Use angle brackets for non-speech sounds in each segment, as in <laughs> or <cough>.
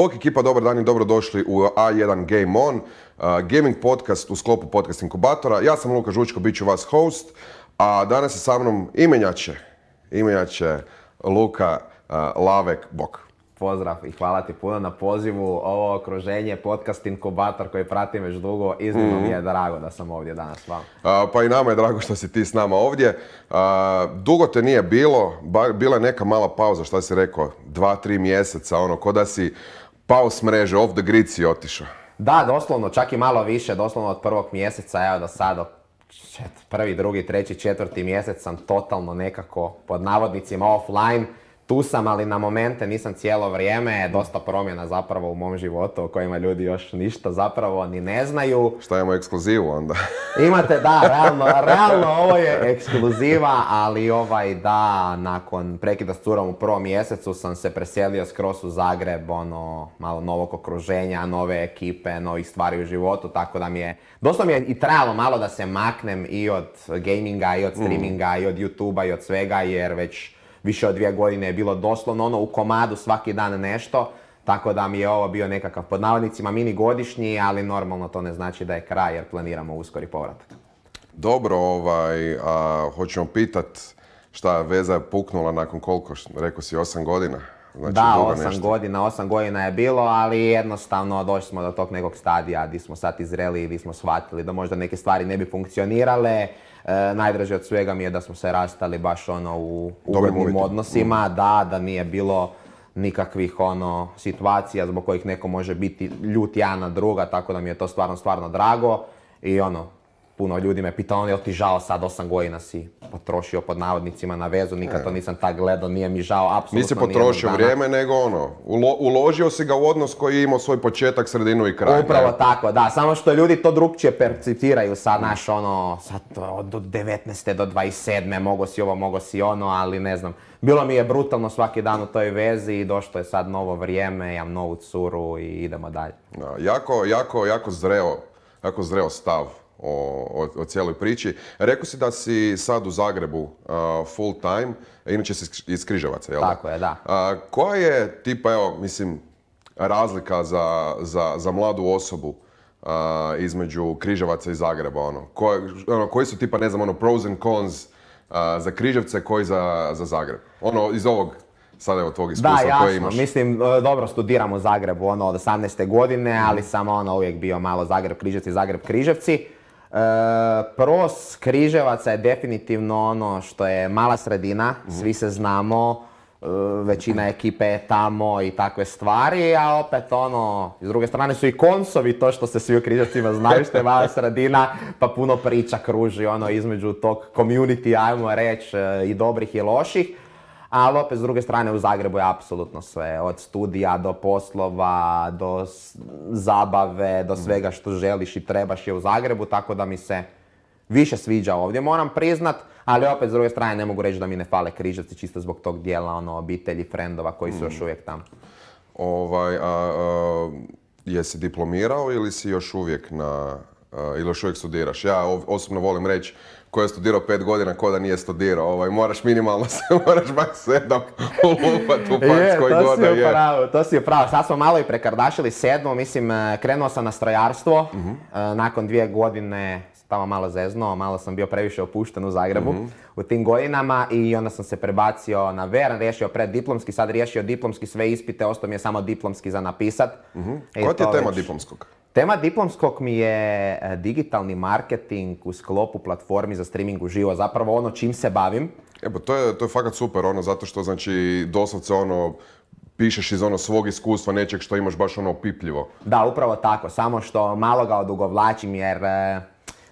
Bok ekipa, dobar dan i dobrodošli u A1 Game On, uh, gaming podcast u sklopu podcast inkubatora. Ja sam Luka Žučko, bit ću vas host, a danas je sa mnom imenjače, imenjače Luka uh, Lavek Bok. Pozdrav i hvala ti puno na pozivu. Ovo okruženje, podcast Inkubator koji pratim već dugo, iznimno mi je mhm. drago da sam ovdje danas vama. pa i nama je drago što si ti s nama ovdje. Dugo te nije bilo, bila je neka mala pauza, što si rekao, dva, tri mjeseca, ono, ko da si pao s mreže, off the grid si otišao. Da, doslovno, čak i malo više, doslovno od prvog mjeseca, evo do sada, prvi, drugi, treći, četvrti mjesec sam totalno nekako pod navodnicima offline tu sam, ali na momente nisam cijelo vrijeme. Dosta promjena zapravo u mom životu o kojima ljudi još ništa zapravo ni ne znaju. Šta imamo ekskluzivu onda? <laughs> Imate, da, realno, <laughs> realno ovo je ekskluziva, ali ovaj da, nakon prekida s curom u prvom mjesecu sam se preselio skroz u Zagreb, ono, malo novog okruženja, nove ekipe, novih stvari u životu, tako da mi je, dosta mi je i trajalo malo da se maknem i od gaminga, i od mm. streaminga, i od youtube i od svega, jer već više od dvije godine je bilo doslovno ono u komadu svaki dan nešto. Tako da mi je ovo bio nekakav pod navodnicima mini godišnji, ali normalno to ne znači da je kraj jer planiramo uskori povratak. Dobro, ovaj, a, hoćemo pitat šta veza je puknula nakon koliko, rekao si osam godina? Znači, da, osam godina, osam godina je bilo, ali jednostavno došli smo do tog nekog stadija gdje smo sad izreli i gdje smo shvatili da možda neke stvari ne bi funkcionirale. E, najdraže od svega mi je da smo se rastali baš ono u ugodnim odnosima, mm. da, da nije bilo nikakvih ono situacija zbog kojih neko može biti ljut jedan na druga, tako da mi je to stvarno, stvarno drago i ono, puno ljudi me pitao, on je ti žao sad, osam godina si potrošio pod navodnicima na vezu, nikad to e. nisam tak gledao, nije mi žao, apsolutno Nisi potrošio vrijeme, nego ono, uložio si ga u odnos koji je imao svoj početak, sredinu i kraj. Upravo tako, da, samo što ljudi to drugčije percipiraju sad, naš ono, sad od 19. do 27. mogo si ovo, mogo si ono, ali ne znam. Bilo mi je brutalno svaki dan u toj vezi i došlo je sad novo vrijeme, imam novu curu i idemo dalje. jako, jako, jako zreo, jako zreo stav o, o, o cijeloj priči. Rekao si da si sad u Zagrebu uh, full time, inače si iz Križevaca, jel? Tako je, da. Uh, koja je tipa, evo, mislim, razlika za, za, za mladu osobu uh, između Križevaca i Zagreba? Ono? ono, koji su tipa, ne znam, ono, pros and cons uh, za Križevce, koji za, za Zagreb? Ono, iz ovog sada evo tvog iskustva koje Mislim, dobro studiram u Zagrebu ono, od 18. godine, ali sam ono uvijek bio malo Zagreb-Križevci, Zagreb-Križevci. E, pros Križevaca je definitivno ono što je mala sredina, mhm. svi se znamo, e, većina ekipe je tamo i takve stvari, a opet ono, s druge strane su i konsovi to što se svi u Križevcima znaju, što je mala <laughs> sredina, pa puno priča kruži ono između tog community, ajmo reći, e, i dobrih i loših ali opet s druge strane u Zagrebu je apsolutno sve, od studija do poslova, do zabave, do mhm. svega što želiš i trebaš je u Zagrebu, tako da mi se više sviđa ovdje, moram priznat, ali opet s druge strane ne mogu reći da mi ne fale križevci čisto zbog tog dijela ono, obitelji, frendova koji su još mhm. uvijek tamo. Ovaj, jesi diplomirao ili si još uvijek na, ili još uvijek studiraš? Ja osobno volim reći ko je studirao pet godina, ko da nije studirao. Ovaj, moraš minimalno se, <laughs> moraš bak sedam ulupat u <laughs> je, to je. Pravo, to si pravo. Sad smo malo i prekardašili sedmo, mislim, e, krenuo sam na strojarstvo. Mhm. E, nakon dvije godine tamo malo zeznuo, malo sam bio previše opušten u Zagrebu mhm. u tim godinama i onda sam se prebacio na veran, riješio preddiplomski, sad riješio diplomski sve ispite, ostao mi je samo diplomski za napisat. mm Koja ti je tema diplomskog? Tema diplomskog mi je e, digitalni marketing u sklopu platformi za streaming uživo, zapravo ono čim se bavim. Evo, to je, to je fakat super, ono, zato što, znači, doslovce, ono, pišeš iz ono svog iskustva, nečeg što imaš baš ono pipljivo. Da, upravo tako, samo što malo ga odugovlačim jer e,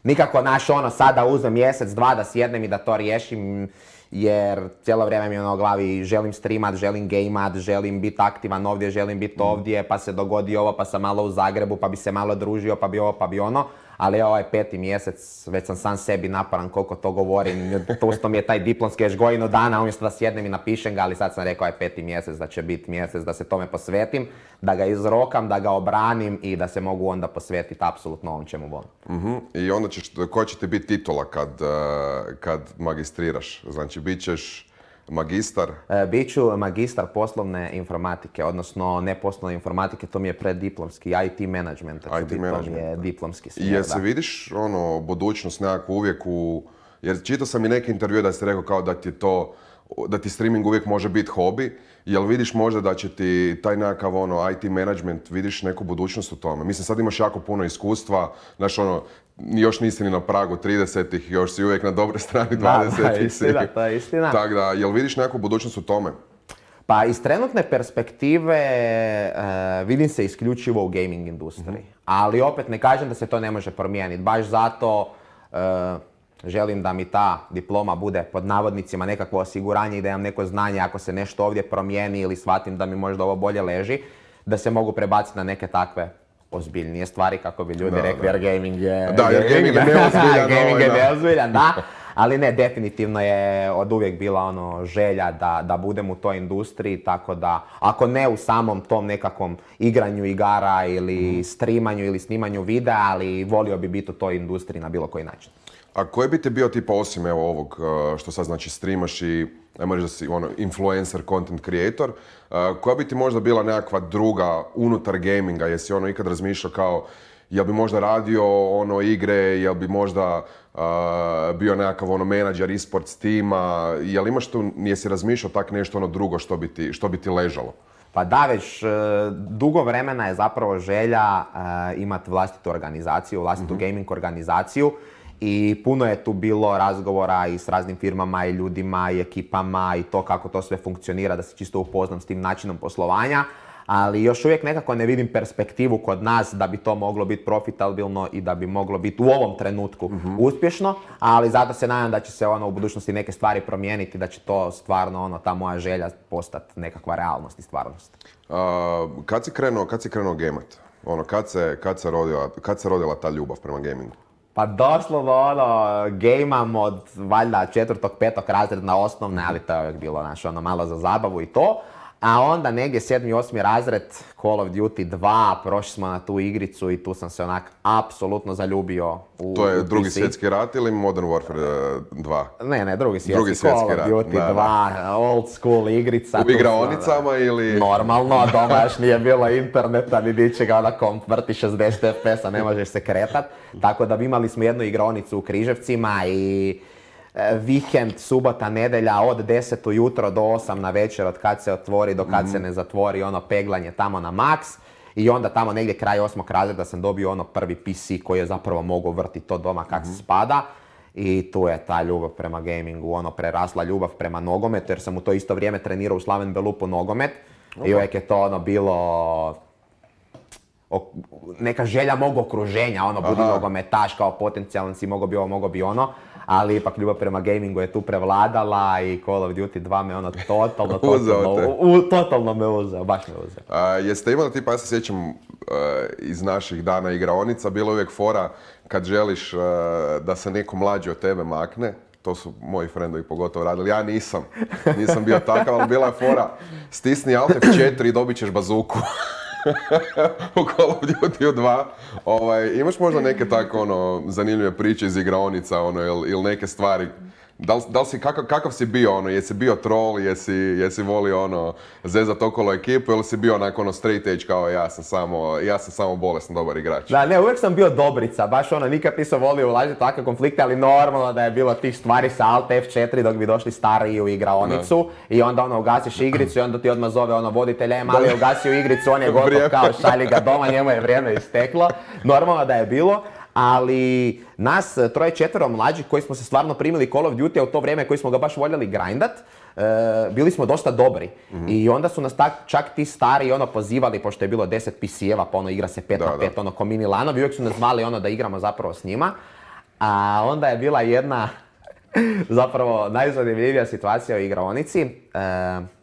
nikako naš ono sada uzmem mjesec, dva da sjednem i da to riješim jer cijelo vrijeme mi je ono glavi želim streamat, želim gameat, želim biti aktivan ovdje, želim biti ovdje, pa se dogodi ovo, pa sam malo u Zagrebu, pa bi se malo družio, pa bi ovo, pa bi ono ali ovaj peti mjesec, već sam sam sebi naparan koliko to govorim, što mi je taj diplomski još godinu dana, umjesto da sjednem i napišem ga, ali sad sam rekao ovaj peti mjesec da će biti mjesec da se tome posvetim, da ga izrokam, da ga obranim i da se mogu onda posvetiti apsolutno ovom čemu volim. uh I onda ćeš, će ti biti titula kad, eh, kad magistriraš? Znači, bit ćeš Magistar? E, Biću magistar poslovne informatike, odnosno ne poslovne informatike, to mi je preddiplomski, IT management. IT management. Je diplomski smjer, Jer se vidiš ono, budućnost nekako uvijek u... Jer čitao sam i neke intervjue da si rekao kao da ti to da ti streaming uvijek može biti hobi, jel vidiš možda da će ti taj nekakav ono IT management, vidiš neku budućnost u tome? Mislim, sad imaš jako puno iskustva, znaš ono, još nisi ni na pragu 30-ih, još si uvijek na dobre strani 20-ih. Da, to je istina. Tako da, jel vidiš neku budućnost u tome? Pa iz trenutne perspektive e, vidim se isključivo u gaming industriji. Mhm. Ali opet ne kažem da se to ne može promijeniti. Baš zato e, želim da mi ta diploma bude pod navodnicima nekakvo osiguranje i da imam neko znanje ako se nešto ovdje promijeni ili shvatim da mi možda ovo bolje leži, da se mogu prebaciti na neke takve ozbiljnije stvari kako bi ljudi rekli jer gaming je... neozbiljan. da. <laughs> Ali ne, definitivno je od uvijek bila ono želja da, da budem u toj industriji, tako da ako ne u samom tom nekakvom igranju igara ili mhm. streamanju ili snimanju videa, ali volio bi biti u toj industriji na bilo koji način. A koji bi ti bio tipa osim evo ovog e, što sad znači streamaš i ajmo reći da si ono, influencer, content creator, e, koja bi ti možda bila nekakva druga unutar gaminga, jesi ono ikad razmišljao kao jel bi možda radio ono igre, jel bi možda e, bio nekakav ono menadžer esports tima, jel imaš tu, jesi razmišljao tak nešto ono drugo što bi ti, što bi ti ležalo? Pa da, već dugo vremena je zapravo želja imati vlastitu organizaciju, vlastitu mhm. gaming organizaciju i puno je tu bilo razgovora i s raznim firmama i ljudima i ekipama i to kako to sve funkcionira, da se čisto upoznam s tim načinom poslovanja, ali još uvijek nekako ne vidim perspektivu kod nas da bi to moglo biti profitabilno i da bi moglo biti u ovom trenutku mhm. uspješno, ali zato se nadam da će se ono u budućnosti neke stvari promijeniti, da će to stvarno ono ta moja želja postati nekakva realnost i stvarnost. kad si krenuo, kad Ono, kad se, kad, rodila, kad se rodila ta ljubav prema gamingu? Pa doslovno ono, gejmam od valjda četvrtog, petog razreda osnovne, ali to je uvijek bilo naš, ono, malo za zabavu i to. A onda negdje 7. 8. razred Call of Duty 2, prošli smo na tu igricu i tu sam se onak apsolutno zaljubio u To je drugi svjetski rat ili Modern Warfare 2? E, ne, ne, drugi svjetski, drugi svjetski Call of Duty 2, old school igrica. U igraonicama ili... Normalno, <laughs> doma još nije bilo interneta ni ga na komp vrti 60 fps-a, ne možeš se kretat. Tako da imali smo jednu igraonicu u Križevcima i E, vikend, subota, nedelja od 10 jutro do 8 na večer od kad se otvori do kad se mhm. ne zatvori ono peglanje tamo na maks. I onda tamo negdje kraj osmog razreda sam dobio ono prvi PC koji je zapravo mogao vrti to doma kak se mhm. spada. I tu je ta ljubav prema gamingu, ono prerasla ljubav prema nogometu jer sam u to isto vrijeme trenirao u Slaven Belupu nogomet. I uvijek je to ono bilo neka želja mog okruženja, ono, budi nogometaš, kao potencijalan si, mogo bi ovo, mogo bi ono ali ipak ljubav prema gamingu je tu prevladala i Call of Duty 2 me ono totalno, <laughs> totalno, u, totalno me uzeo, baš me uzeo. A, jeste imali tipa, ja se sjećam e, iz naših dana igraonica, bilo uvijek fora kad želiš e, da se neko mlađi od tebe makne, to su moji frendovi pogotovo radili. Ja nisam, nisam bio takav, ali bila je fora. Stisni Alt F4 i dobit ćeš bazuku. <laughs> <laughs> u Call of Duty 2. Ovaj, imaš možda neke tako ono zanimljive priče iz igraonica ono, ili il neke stvari da, li si, kakav, kakav si bio, ono, jesi bio troll, jesi, jesi volio, ono, zezat okolo ekipu ili si bio onako, ono, straight edge kao ja sam samo, ja sam samo bolesno dobar igrač? Da, ne, uvijek sam bio dobrica, baš ono, nikad nisam volio ulažiti takve konflikte, ali normalno da je bilo tih stvari sa Alt F4 dok bi došli stariji u igraonicu i onda, ono, ugasiš igricu i onda ti odmah zove, ono, voditelj, e, ali je ugasio igricu, on je <laughs> gotov, kao, šalji ga doma, njemu je vrijeme isteklo. Normalno da je bilo, ali nas eh, troje četvero mlađi koji smo se stvarno primili Call of Duty, a u to vrijeme koji smo ga baš voljeli grindat, eh, bili smo dosta dobri. Mhm. I onda su nas čak ti stari ono pozivali, pošto je bilo 10 PC-eva, pa ono igra se 5 na 5, ono ko mini lanovi, uvijek su nas zvali ono da igramo zapravo s njima. A onda je bila jedna <laughs> Zapravo, najzanimljivija situacija u igraonici. E,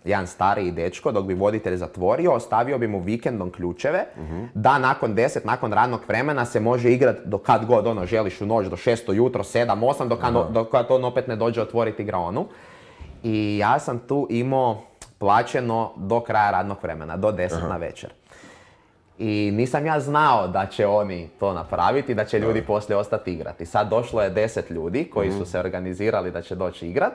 jedan stariji dečko, dok bi voditelj zatvorio, ostavio bi mu vikendom ključeve, mhm. da nakon deset nakon radnog vremena se može igrati do kad god ono želiš u noć, do 6 jutro, 7, 8, do kad, uh on opet ne dođe otvoriti igraonu. I ja sam tu imao plaćeno do kraja radnog vremena, do 10 na večer. I nisam ja znao da će oni to napraviti, da će ljudi poslije ostati igrati. Sad došlo je deset ljudi koji su mhm. se organizirali da će doći igrat.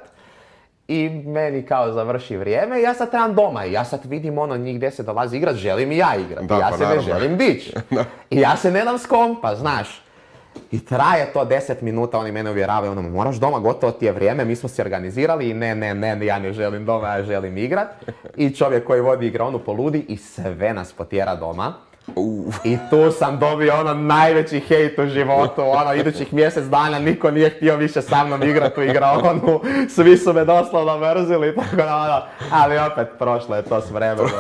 I meni kao završi vrijeme, ja sad trebam doma i ja sad vidim ono njih se dolazi igrat, želim i ja igrat. ja pa se ne želim dić. <laughs> I ja se ne dam s pa znaš. I traje to 10 minuta, oni mene uvjeravaju, ono, moraš doma, gotovo ti je vrijeme, mi smo se organizirali i ne, ne, ne, ja ne želim doma, ja želim igrat. I čovjek koji vodi onu poludi i sve nas potjera doma. I tu sam dobio ono najveći hejt u životu, ono idućih mjesec dana niko nije htio više sa mnom igrati u igraonu, svi su me doslovno mrzili, tako ono, ali opet prošlo je to s vremenom.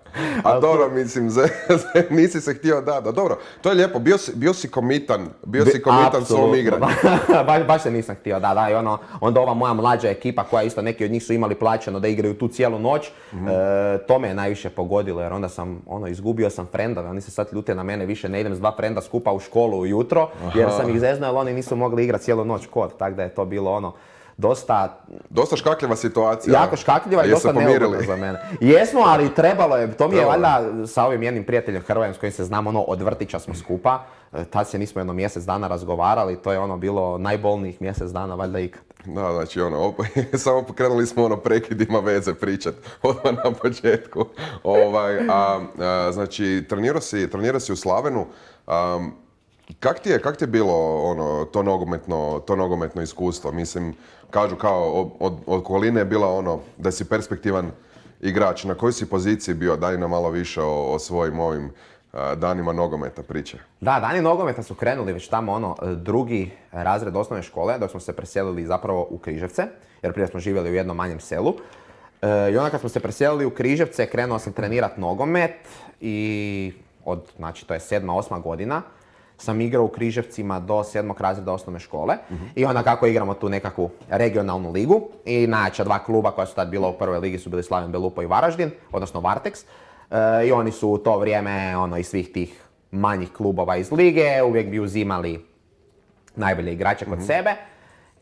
<laughs> A dobro, mislim, <laughs> nisi se htio da, da, dobro. To je lijepo, bio si, bio komitan, bio si komitan svom igranju. <laughs> baš se nisam htio, da, da, i ono, onda ova moja mlađa ekipa koja isto neki od njih su imali plaćeno da igraju tu cijelu noć, mhm. e, to me je najviše pogodilo jer onda sam, ono, izgubio sam frendove, oni se sad ljute na mene, više ne idem s dva frenda skupa u školu ujutro, jer sam ih zeznao, jer oni nisu mogli igrati cijelu noć kod, tako da je to bilo ono, dosta... Dosta škakljiva situacija. Jako škakljiva i dosta neugodna za mene. Jesmo, ali trebalo je, to mi je valjda sa ovim jednim prijateljem Hrvajem s kojim se znam, ono, od vrtića smo skupa. E, tad se nismo jedno mjesec dana razgovarali, to je ono bilo najbolnijih mjesec dana, valjda ikad. Da, znači ono, <laughs> samo pokrenuli smo ono prekidima veze pričat, odmah na početku. Ovaj, a, znači, trenirao si, u Slavenu, Kak ti je, kak ti je bilo ono, to, nogometno, to nogometno iskustvo? Mislim, kažu kao od, od koline je bila ono da si perspektivan igrač. Na kojoj si poziciji bio? Daj nam malo više o, svojim ovim danima nogometa priče. Da, dani nogometa su krenuli već tamo ono drugi razred osnovne škole dok smo se preselili zapravo u Križevce. Jer prije smo živjeli u jednom manjem selu. E, I onda kad smo se preselili u Križevce krenuo sam trenirati nogomet i od, znači to je sedma, osma godina sam igrao u Križevcima do sedmog razreda osnovne škole mhm. i onda kako igramo tu nekakvu regionalnu ligu i najjača dva kluba koja su tad bila u prvoj ligi su bili Slaven Belupo i Varaždin, odnosno Varteks e, i oni su u to vrijeme ono, iz svih tih manjih klubova iz lige uvijek bi uzimali najbolje igrače kod mhm. sebe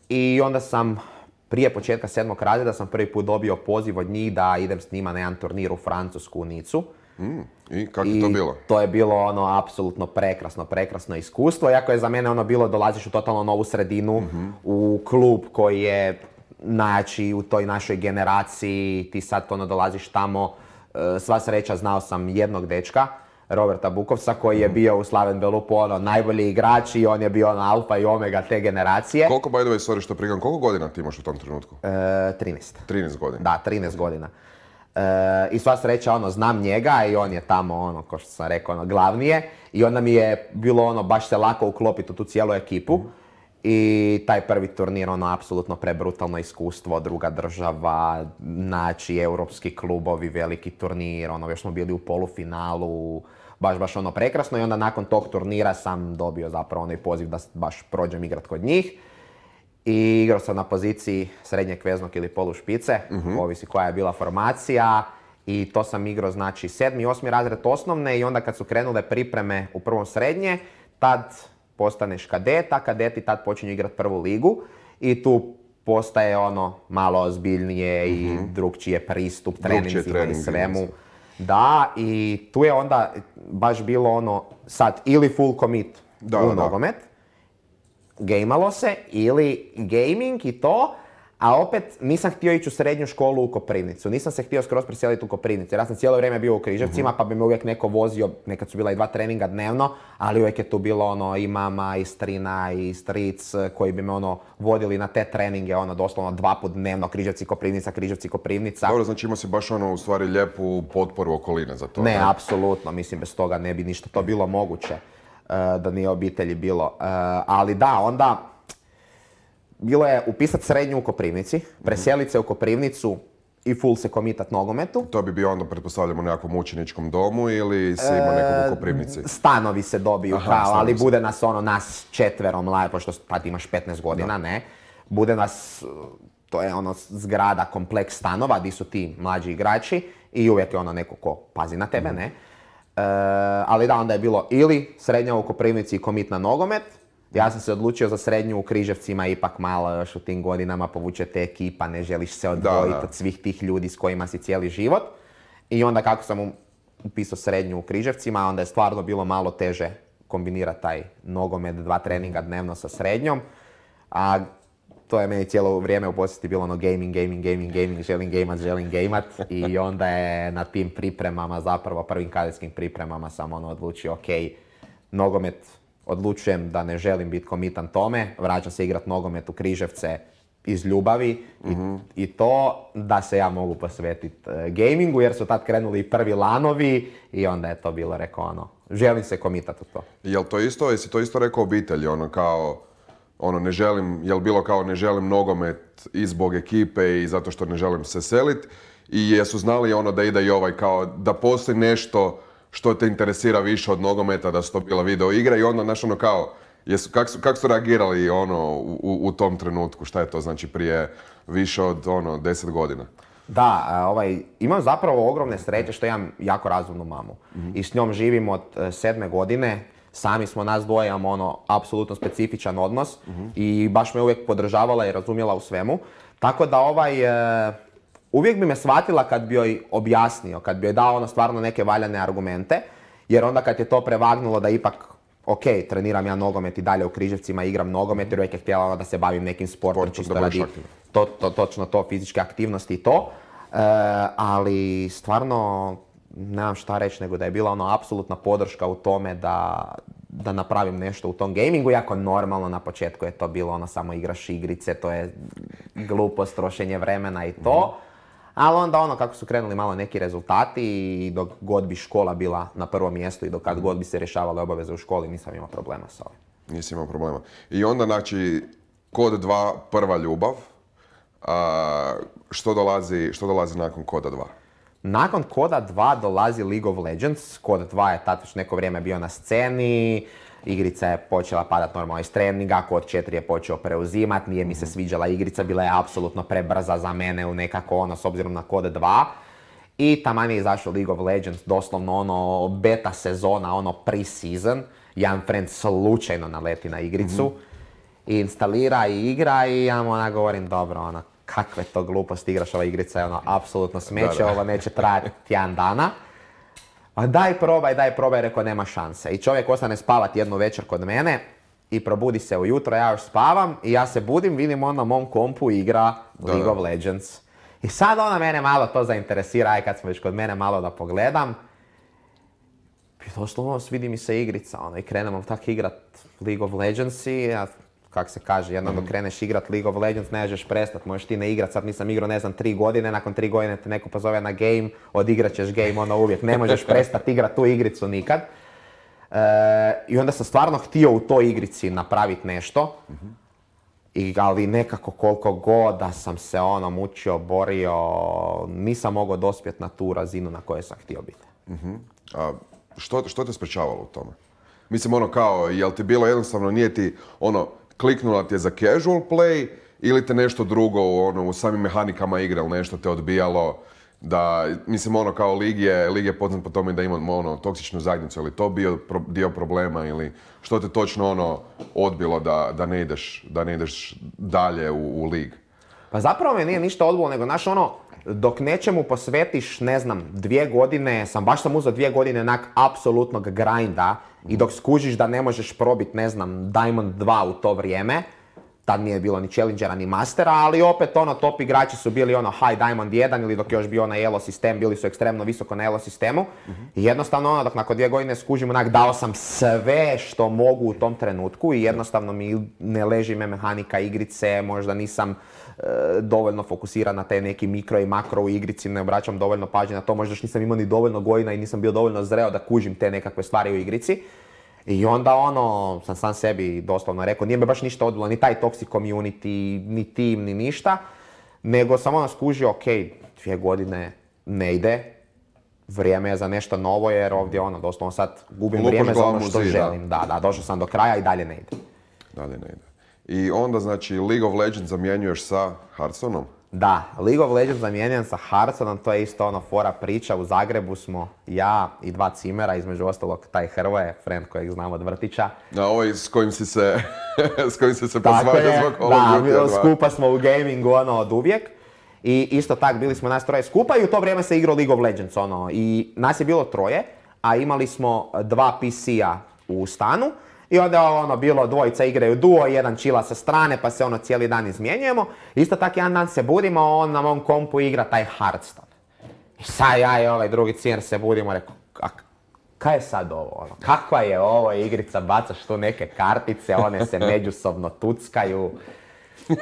i onda sam prije početka sedmog razreda sam prvi put dobio poziv od njih da idem s njima na jedan turnir u Francusku u Nicu Mm, I kako je to bilo? To je bilo ono apsolutno prekrasno, prekrasno iskustvo. Iako je za mene ono bilo dolaziš u totalno novu sredinu, mhm. u klub koji je najjači u toj našoj generaciji, ti sad ono dolaziš tamo. E, sva sreća znao sam jednog dečka, Roberta Bukovca koji je mhm. bio u Slaven Belupu ono najbolji igrač i on je bio ono alfa i omega te generacije. Koliko, by the way, sorry što prigam, koliko godina ti imaš u tom trenutku? 13. E, 13 godina? Da, 13 godina. E, I sva sreća, ono, znam njega i on je tamo, ono, kao što sam rekao, ono, glavni je. I onda mi je bilo, ono, baš se lako uklopiti u tu cijelu ekipu. I taj prvi turnir, ono, apsolutno prebrutalno iskustvo, druga država, znači, europski klubovi, veliki turnir, ono, još smo bili u polufinalu, baš, baš ono prekrasno i onda nakon tog turnira sam dobio zapravo onaj poziv da baš prođem igrat kod njih i igrao sam na poziciji srednjeg veznog ili polu špice, mhm. ovisi koja je bila formacija. I to sam igrao znači sedmi, osmi razred osnovne i onda kad su krenule pripreme u prvom srednje, tad postaneš kadet, a kadeti tad počinju igrati prvu ligu i tu postaje ono malo ozbiljnije i mhm. drugčije pristup treninzima i svemu. Da, i tu je onda baš bilo ono sad ili full commit da, u nogomet, gejmalo se ili gaming i to, a opet nisam htio ići u srednju školu u Koprivnicu. Nisam se htio skroz preseliti u Koprivnicu jer ja sam cijelo vrijeme bio u Križevcima mhm. pa bi me uvijek neko vozio, nekad su bila i dva treninga dnevno, ali uvijek je tu bilo ono i mama i strina i stric eh, koji bi me ono vodili na te treninge ono doslovno dva put dnevno Križevci Koprivnica, Križevci Koprivnica. Dobro, znači imao si baš ono u stvari lijepu potporu okoline za to. Ne, ne? apsolutno, mislim bez toga ne bi ništa to bilo moguće. E, da nije obitelji bilo. E, ali da, onda bilo je upisati srednju u Koprivnici, preseliti se u Koprivnicu, i full se komitat nogometu. To bi bio onda, pretpostavljamo, u nekakvom učeničkom domu ili si imao e, nekom u Koprivnici? Stanovi se dobiju kao, ali bude nas ono, nas četvero mlaje, pošto pa imaš 15 godina, ne? Bude nas, to je ono zgrada, kompleks stanova, di su ti mlađi igrači i uvijek je ono neko ko pazi na tebe, mhm. ne? Eh, ali da, onda je bilo ili srednja u Koprivnici i komit na nogomet, ja sam se odlučio za srednju u Križevcima, ipak malo još u tim godinama povuče te ekipa, ne želiš se odvojiti od svih tih ljudi s kojima si cijeli život. I onda kako sam upisao srednju u Križevcima, onda je stvarno bilo malo teže kombinirati taj nogomet, dva treninga dnevno sa srednjom. A to je meni cijelo vrijeme u posjeti bilo ono gaming, gaming, gaming, gaming, želim gamat, želim gamat i onda je na tim pripremama, zapravo prvim kadetskim pripremama sam ono odlučio ok, nogomet odlučujem da ne želim biti komitan tome, vraćam se igrat nogomet u Križevce iz ljubavi i, mhm. to da se ja mogu posvetiti e, gamingu jer su tad krenuli i prvi lanovi i onda je to bilo rekao ono, želim se komitati u to. Jel to isto, jesi to isto rekao obitelji, ono kao ono ne želim, jel bilo kao ne želim nogomet i zbog ekipe i zato što ne želim se selit i jesu znali ono da ide i ovaj kao da postoji nešto što te interesira više od nogometa da su to bila video igra i onda znaš ono kao jesu, kak, su, kak su reagirali ono u, u, tom trenutku šta je to znači prije više od ono deset godina da, ovaj, imam zapravo ogromne sreće što imam jako razumnu mamu. Mhm. I s njom živim od e, sedme godine sami smo nas imamo, ono, apsolutno specifičan odnos i baš me uvijek podržavala i razumjela u svemu. Tako da ovaj, e, uvijek bi me shvatila kad bi joj objasnio, kad bi joj dao ono stvarno neke valjane argumente, jer onda kad je to prevagnulo da ipak ok, treniram ja nogomet i dalje u Križevcima, igram nogomet jer uvijek je htjela ono, da se bavim nekim sportom, čisto radi to, to, točno to, fizičke aktivnosti i to. E, ali stvarno nemam šta reći, nego da je bila ono apsolutna podrška u tome da, da napravim nešto u tom gamingu, jako normalno na početku je to bilo ono samo igraš igrice, to je glupo strošenje vremena i to. Ali onda ono kako su krenuli malo neki rezultati i dok god bi škola bila na prvom mjestu i dok kad god bi se rješavale obaveze u školi nisam imao problema sa ovim. Nisam imao problema. I onda znači kod dva prva ljubav, što, dolazi, što dolazi nakon koda dva? Nakon Koda 2 dolazi League of Legends, Kod 2 je tad već neko vrijeme bio na sceni, igrica je počela padat normalno iz treninga, Kod 4 je počeo preuzimat, nije mi se mhm. sviđala igrica, bila je apsolutno prebrza za mene u nekako ono s obzirom na Kod 2. I taman je izašao League of Legends, doslovno ono beta sezona, ono pre-season. Jedan friend slučajno naleti na igricu, mhm. instalira i igra i ja mu ona govorim dobro, ona kakve to gluposti igraš, ova igrica je ono apsolutno smeće, ovo neće trajati tjedan dana. A daj probaj, daj probaj, rekao nema šanse. I čovjek ostane spavati jednu večer kod mene i probudi se ujutro, ja još spavam i ja se budim, vidim ono na mom kompu igra League of Legends. I sad ona mene malo to zainteresira, aj kad smo već kod mene malo da pogledam. I doslovno svidi mi se igrica, ono, i krenemo ono, tak igrat League of Legends i kak se kaže, jednom dok mhm. kreneš igrat League of Legends ne možeš prestati, možeš ti ne igrat, sad nisam igrao ne znam tri godine, nakon tri godine te neko pozove na game, odigrat ćeš game ono uvijek, ne možeš prestat igrat tu igricu nikad. E, I onda sam stvarno htio u toj igrici napraviti nešto, mhm. i, ali nekako koliko god da sam se ono mučio, borio, nisam mogao dospjet na tu razinu na kojoj sam htio biti. Mhm. A što, što te sprečavalo u tome? Mislim ono kao, jel ti bilo jednostavno, nije ti ono, kliknula ti je za casual play ili te nešto drugo ono, u samim mehanikama igre ili nešto te odbijalo da, mislim, ono, kao lig je, lig je poznat po tome da ima, ono, toksičnu zajednicu, ili to bio dio problema, ili što te točno, ono, odbilo da, da ne ideš, da ne ideš dalje u, u lig? Pa zapravo me nije ništa odbilo, nego, znaš, ono, dok nečemu posvetiš, ne znam, dvije godine, sam baš sam uzeo dvije godine nak apsolutnog grinda i dok skužiš da ne možeš probit, ne znam, Diamond 2 u to vrijeme, tad nije bilo ni Challengera ni Mastera, ali opet ono top igrači su bili ono High Diamond 1 ili dok još bio na Elo sistem, bili su ekstremno visoko na Elo sistemu. I jednostavno ono dok nakon dvije godine skužim onak dao sam sve što mogu u tom trenutku i jednostavno mi ne leži me mehanika igrice, možda nisam E, dovoljno fokusiran na te neki mikro i makro u igrici, ne obraćam dovoljno pažnje na to, možda još nisam imao ni dovoljno godina i nisam bio dovoljno zreo da kužim te nekakve stvari u igrici. I onda ono, sam sam sebi doslovno rekao, nije me baš ništa odbilo, ni taj toxic community, ni tim, ni ništa, nego sam ono skužio, ok, dvije godine ne ide, vrijeme je za nešto novo jer ovdje ono, doslovno sad gubim vrijeme za ono što želim. Da, da, došao sam do kraja i dalje ne ide. Dalje ne ide. I onda znači League of Legends zamjenjuješ sa Harsonom? Da, League of Legends zamijenjen sa Hearthstoneom, to je isto ono fora priča. U Zagrebu smo ja i dva cimera, između ostalog taj Hrvoje, friend kojeg znam od vrtića. Da, ovaj s kojim si se, <laughs> s kojim si se zbog ovog ono Da, skupa smo u gamingu ono od uvijek. I isto tak, bili smo nas troje skupa i u to vrijeme se igrao League of Legends ono. I nas je bilo troje, a imali smo dva PC-a u stanu. I onda je ono bilo dvojica igraju duo, jedan čila sa strane pa se ono cijeli dan izmjenjujemo. Isto tako jedan dan se budimo, on na mom kompu igra taj Hearthstone. I sad ja i ovaj drugi cijen se budimo, rekao, kaj je sad ovo? Ono, kakva je ovo igrica, bacaš tu neke kartice, one se međusobno tuckaju.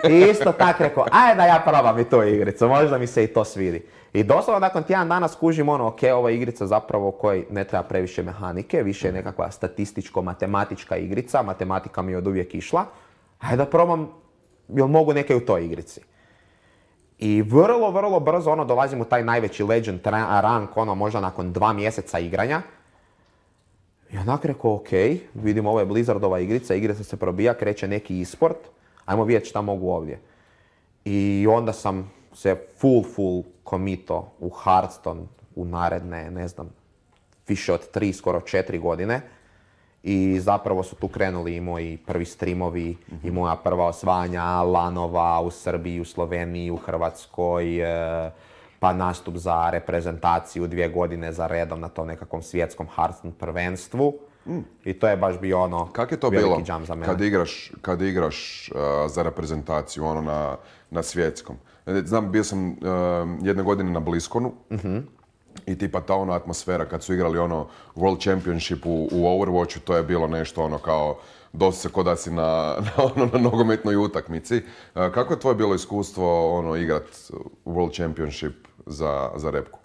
I isto tako rekao, ajde da ja probam i tu igricu, možda mi se i to svidi. I doslovno nakon tjedan dana skužim ono, ok, ova igrica zapravo koji ne treba previše mehanike, više je nekakva statističko-matematička igrica, matematika mi je od uvijek išla, Ajde da probam, jel mogu neke u toj igrici. I vrlo, vrlo brzo ono dolazim u taj najveći legend rank, ono možda nakon dva mjeseca igranja. I onak rekao, ok, vidim ovo je Blizzardova igrica, igrica se probija, kreće neki e ajmo vidjeti šta mogu ovdje. I onda sam se full, full komito u Hearthstone u naredne, ne znam, više od tri, skoro četiri godine. I zapravo su tu krenuli i moji prvi streamovi i mhm. moja prva osvajanja lanova u Srbiji, u Sloveniji, u Hrvatskoj. E, pa nastup za reprezentaciju dvije godine za redom na tom nekakvom svjetskom Hearthstone prvenstvu. I to je baš bio ono Kak je to bilo Kad igraš, kad igraš uh, za reprezentaciju ono na, na svjetskom? E, znam, bio sam uh, jedne godine na Bliskonu mhm. i tipa ta ona atmosfera kad su igrali ono World Championship u, u Overwatchu, to je bilo nešto ono kao dosta se ko da si na, <laughs> na, ono, na nogometnoj utakmici. Uh, kako je tvoje bilo iskustvo ono igrat World Championship za, za repku?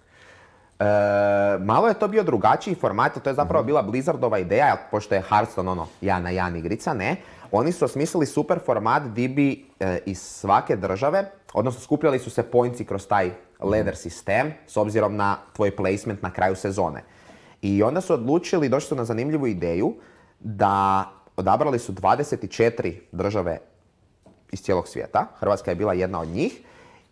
E, malo je to bio drugačiji format, to je zapravo mhm. bila Blizzardova ideja, pošto je Hearthstone ono ja na jan igrica, ne. Oni su osmislili super format di bi e, iz svake države, odnosno skupljali su se poinci kroz taj mhm. ladder sistem s obzirom na tvoj placement na kraju sezone. I onda su odlučili, došli su na zanimljivu ideju, da odabrali su 24 države iz cijelog svijeta, Hrvatska je bila jedna od njih,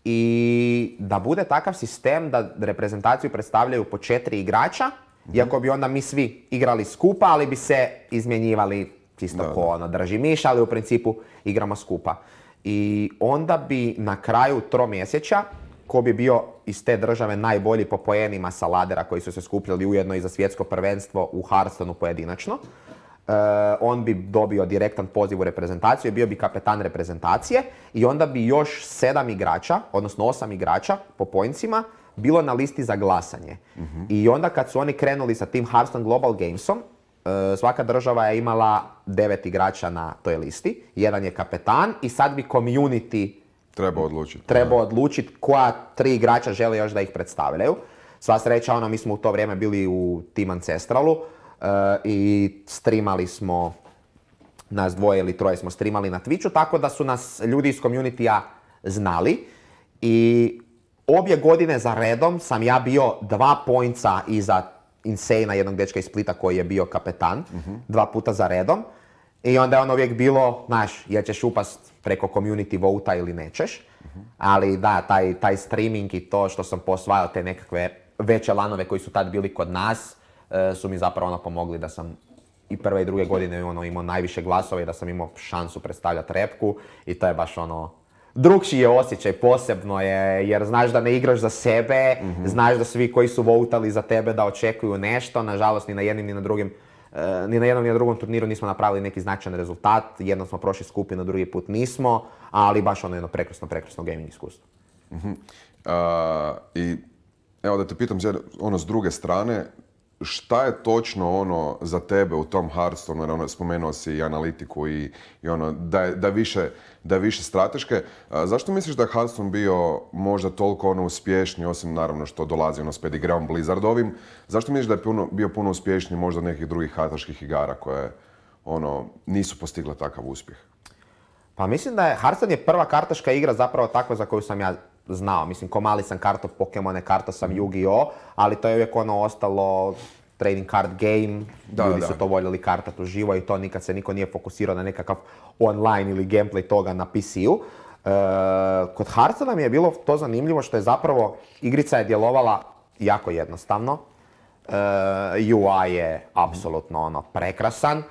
i da bude takav sistem da reprezentaciju predstavljaju po četiri igrača, mhm. iako bi onda mi svi igrali skupa, ali bi se izmjenjivali čisto ko ono drži miš, ali u principu igramo skupa. I onda bi na kraju tro tromjesečja ko bi bio iz te države najbolji po poenima sa ladera koji su se skupljali ujedno i za svjetsko prvenstvo u Harstonu pojedinačno, Eh, on bi dobio direktan poziv u reprezentaciju i bio bi kapetan reprezentacije i onda bi još sedam igrača, odnosno osam igrača po pojncima, bilo na listi za glasanje. Mhm. I onda kad su oni krenuli sa tim Hearthstone Global Gamesom, eh, svaka država je imala devet igrača na toj listi, jedan je kapetan i sad bi community treba odlučiti treba odlučiti koja tri igrača žele još da ih predstavljaju. Sva sreća, ono, mi smo u to vrijeme bili u Team Ancestralu, Eh, i streamali smo, nas dvoje ili troje smo strimali na Twitchu, tako da su nas ljudi iz community znali. I obje godine za redom sam ja bio dva poinca iza insane jednog dečka iz Splita koji je bio kapetan, mhm. dva puta za redom. I onda je ono uvijek bilo, znaš, jel ćeš upast preko community vota ili nećeš. Mhm. Ali da, taj, taj streaming i to što sam posvajao te nekakve veće lanove koji su tad bili kod nas, E, su mi zapravo ono pomogli da sam i prve i druge godine ono, imao najviše glasova i da sam imao šansu predstavljati repku i to je baš ono drugčiji je osjećaj, posebno je, jer znaš da ne igraš za sebe, mhm. znaš da svi koji su voutali za tebe da očekuju nešto, nažalost ni na jednim ni na drugim e, ni na jednom ni na drugom turniru nismo napravili neki značajan rezultat, jednom smo prošli skupinu, drugi put nismo, ali baš ono jedno prekrasno, prekrasno gaming iskustvo. Mhm. I evo da te pitam, ono s druge strane, šta je točno ono za tebe u tom Hearthstone, jer ono, spomenuo si i analitiku i, ono, da, da, više, da više strateške. zašto misliš da je Hearthstone bio možda toliko ono uspješniji, osim naravno što dolazi ono s pedigreom Blizzardovim, zašto misliš da je puno, bio puno uspješniji možda nekih drugih hataških igara koje ono, nisu postigle takav uspjeh? Pa mislim da je Hearthstone je prva kartaška igra zapravo takva za koju sam ja znao. Mislim, ko mali sam kartov Pokemone, karta sam mm. Yu-Gi-Oh, ali to je uvijek ono ostalo trading card game, da, ljudi su to voljeli kartat uživo i to nikad se niko nije fokusirao na nekakav online ili gameplay toga na PC-u. E, kod Harca nam je bilo to zanimljivo što je zapravo igrica je djelovala jako jednostavno. E, UI je mhm. apsolutno ono prekrasan.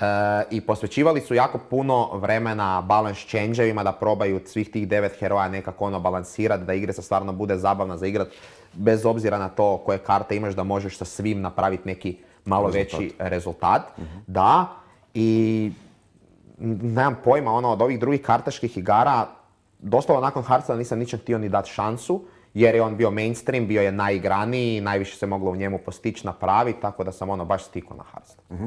E, i posvećivali su jako puno vremena balance change da probaju svih tih devet heroja nekako ono balansirati, da se stvarno bude zabavna za igrat, bez obzira na to koje karte imaš da možeš sa svim napraviti neki malo rezultat. veći rezultat. Da, i nemam pojma, ono, od ovih drugih kartaških igara, doslovno nakon Hearthstone nisam ničem htio ni dati šansu, jer je on bio mainstream, bio je najigraniji, najviše se moglo u njemu postići, napraviti, tako da sam ono baš stiko na Hearthstone. Mhm.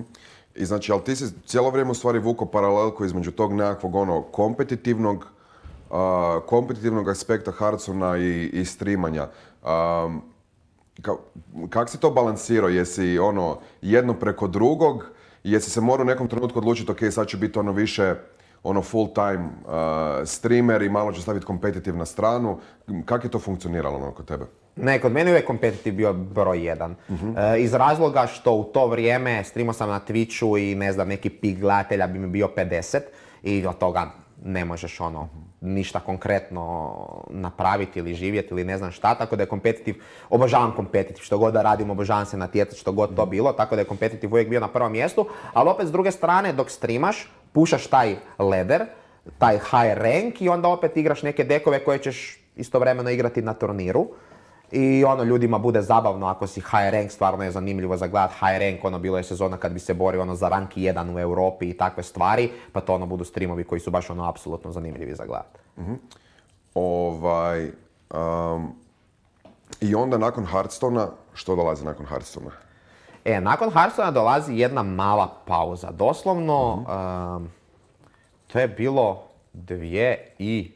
I znači, ali ti si cijelo vrijeme u stvari vuko paralelku između tog nekakvog ono kompetitivnog, uh, kompetitivnog aspekta Harcona i, i streamanja. Um, kak si to balansirao? Jesi ono jedno preko drugog? Jesi se morao u nekom trenutku odlučiti, ok, sad ću biti ono više ono full time streamer i malo ću staviti kompetitiv na stranu. Kako je to funkcioniralo ono kod tebe? Ne, kod mene je kompetitiv bio broj jedan. Mhm. E, iz razloga što u to vrijeme strimao sam na Twitchu i ne znam, neki pik gledatelja bi mi bio 50 i od toga ne možeš ono ništa konkretno napraviti ili živjeti ili ne znam šta, tako da je kompetitiv, obožavam kompetitiv, što god da radim, obožavam se natjecati, što god to mhm. bilo, tako da je kompetitiv uvijek bio na prvom mjestu, ali opet s druge strane dok streamaš, pušaš taj leder, taj high rank i onda opet igraš neke dekove koje ćeš istovremeno igrati na turniru i ono ljudima bude zabavno ako si high rank, stvarno je zanimljivo za gledat high rank, ono bilo je sezona kad bi se borio ono za rank 1 u Europi i takve stvari, pa to ono budu streamovi koji su baš ono apsolutno zanimljivi za gledat. Mhm. Ovaj, um, I onda nakon Hearthstone-a, što dolazi nakon Hearthstone-a? E, nakon Hearthstone-a dolazi jedna mala pauza. Doslovno, um, to je bilo dvije i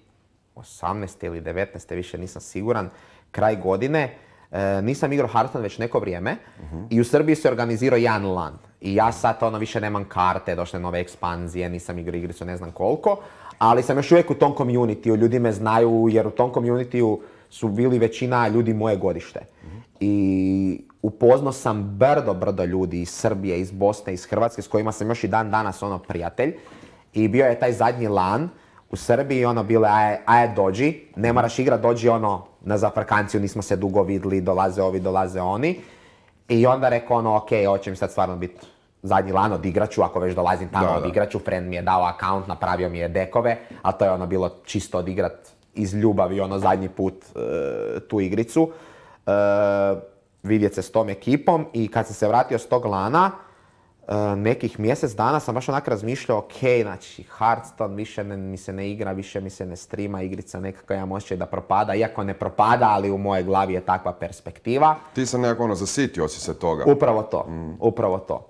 18. ili 19. više nisam siguran kraj godine, e, nisam igrao Hearthstone već neko vrijeme mhm. i u Srbiji se organizirao jedan LAN. I ja sad ono više nemam karte, došle nove ekspanzije, nisam igrao igricu ne znam koliko, ali sam još uvijek u tom community ljudi me znaju jer u tom community su bili većina ljudi moje godište. Uh-huh. I upoznao sam brdo, brdo ljudi iz Srbije, iz Bosne, iz Hrvatske s kojima sam još i dan danas ono prijatelj. I bio je taj zadnji LAN u Srbiji, ono bile, aje, aje dođi, ne moraš igrat, dođi ono na zafrkanciju, nismo se dugo vidli, dolaze ovi, dolaze oni. I onda rekao ono, ok, hoće mi sad stvarno biti zadnji lan, odigrat ako već dolazim tamo, da, friend mi je dao account, napravio mi je dekove, a to je ono bilo čisto odigrat iz ljubavi, ono zadnji put e, tu igricu. Uh, vidjet se s tom ekipom i kad sam se vratio s tog lana, Eh, nekih mjesec dana sam baš onak razmišljao, ok, znači Hearthstone više ne, mi se ne igra, više mi se ne strima igrica, nekako ja osjećaj da propada, iako ne propada, ali u moje glavi je takva perspektiva. Ti sam nekako ono zasitio si se toga. Upravo to, mm. upravo to.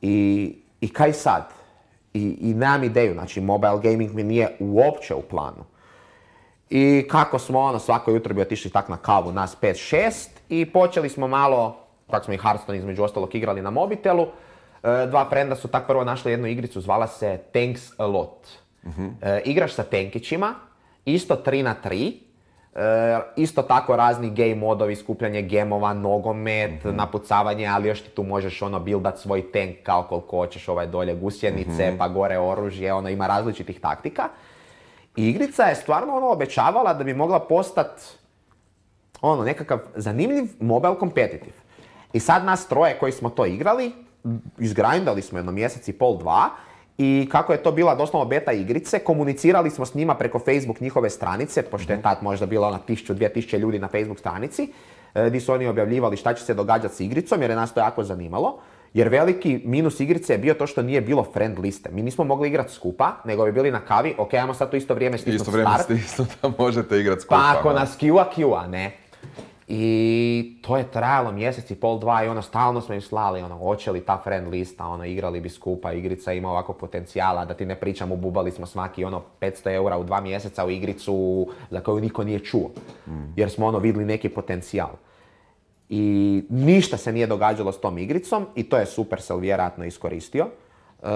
I, i kaj sad? I, I nemam ideju, znači mobile gaming mi nije uopće u planu. I kako smo ono, svako jutro bi otišli tak na kavu, nas 5-6 i počeli smo malo, tako smo i Hearthstone između ostalog igrali na mobitelu, E, dva frenda su tako prvo našli jednu igricu, zvala se Tanks a Lot. E, igraš sa tenkićima, isto 3 na 3, e, isto tako razni game modovi, skupljanje gemova, nogomet, mhm. napucavanje, ali još ti tu možeš ono buildat svoj tank kao koliko hoćeš, ovaj dolje gusjenice, mhm. pa gore oružje, ono ima različitih taktika. igrica je stvarno ono obećavala da bi mogla postati ono nekakav zanimljiv mobile competitive. I sad nas troje koji smo to igrali, izgrindali smo jedno mjesec i pol, dva, i kako je to bila doslovno beta igrice, komunicirali smo s njima preko Facebook njihove stranice, pošto je mhm. tad možda bilo ono, tišću, dvije 2000 ljudi na Facebook stranici, gdje su oni objavljivali šta će se događati s igricom, jer je nas to jako zanimalo. Jer veliki minus igrice je bio to što nije bilo friend liste. Mi nismo mogli igrati skupa, nego bi bili na kavi, ok, ajmo sad to isto vrijeme stisnuti start. Isto vrijeme <laughs> pa da možete igrati skupa. Pa ako nas ne. I to je trajalo mjesec i pol, dva i ono, stalno smo im slali, ono, hoće li ta friend lista, ono, igrali bi skupa, igrica ima ovako potencijala, da ti ne pričam, ububali smo svaki, ono, 500 eura u dva mjeseca u igricu za koju niko nije čuo. Mm. Jer smo, ono, vidli neki potencijal. I ništa se nije događalo s tom igricom i to je Supercell vjerojatno iskoristio. E,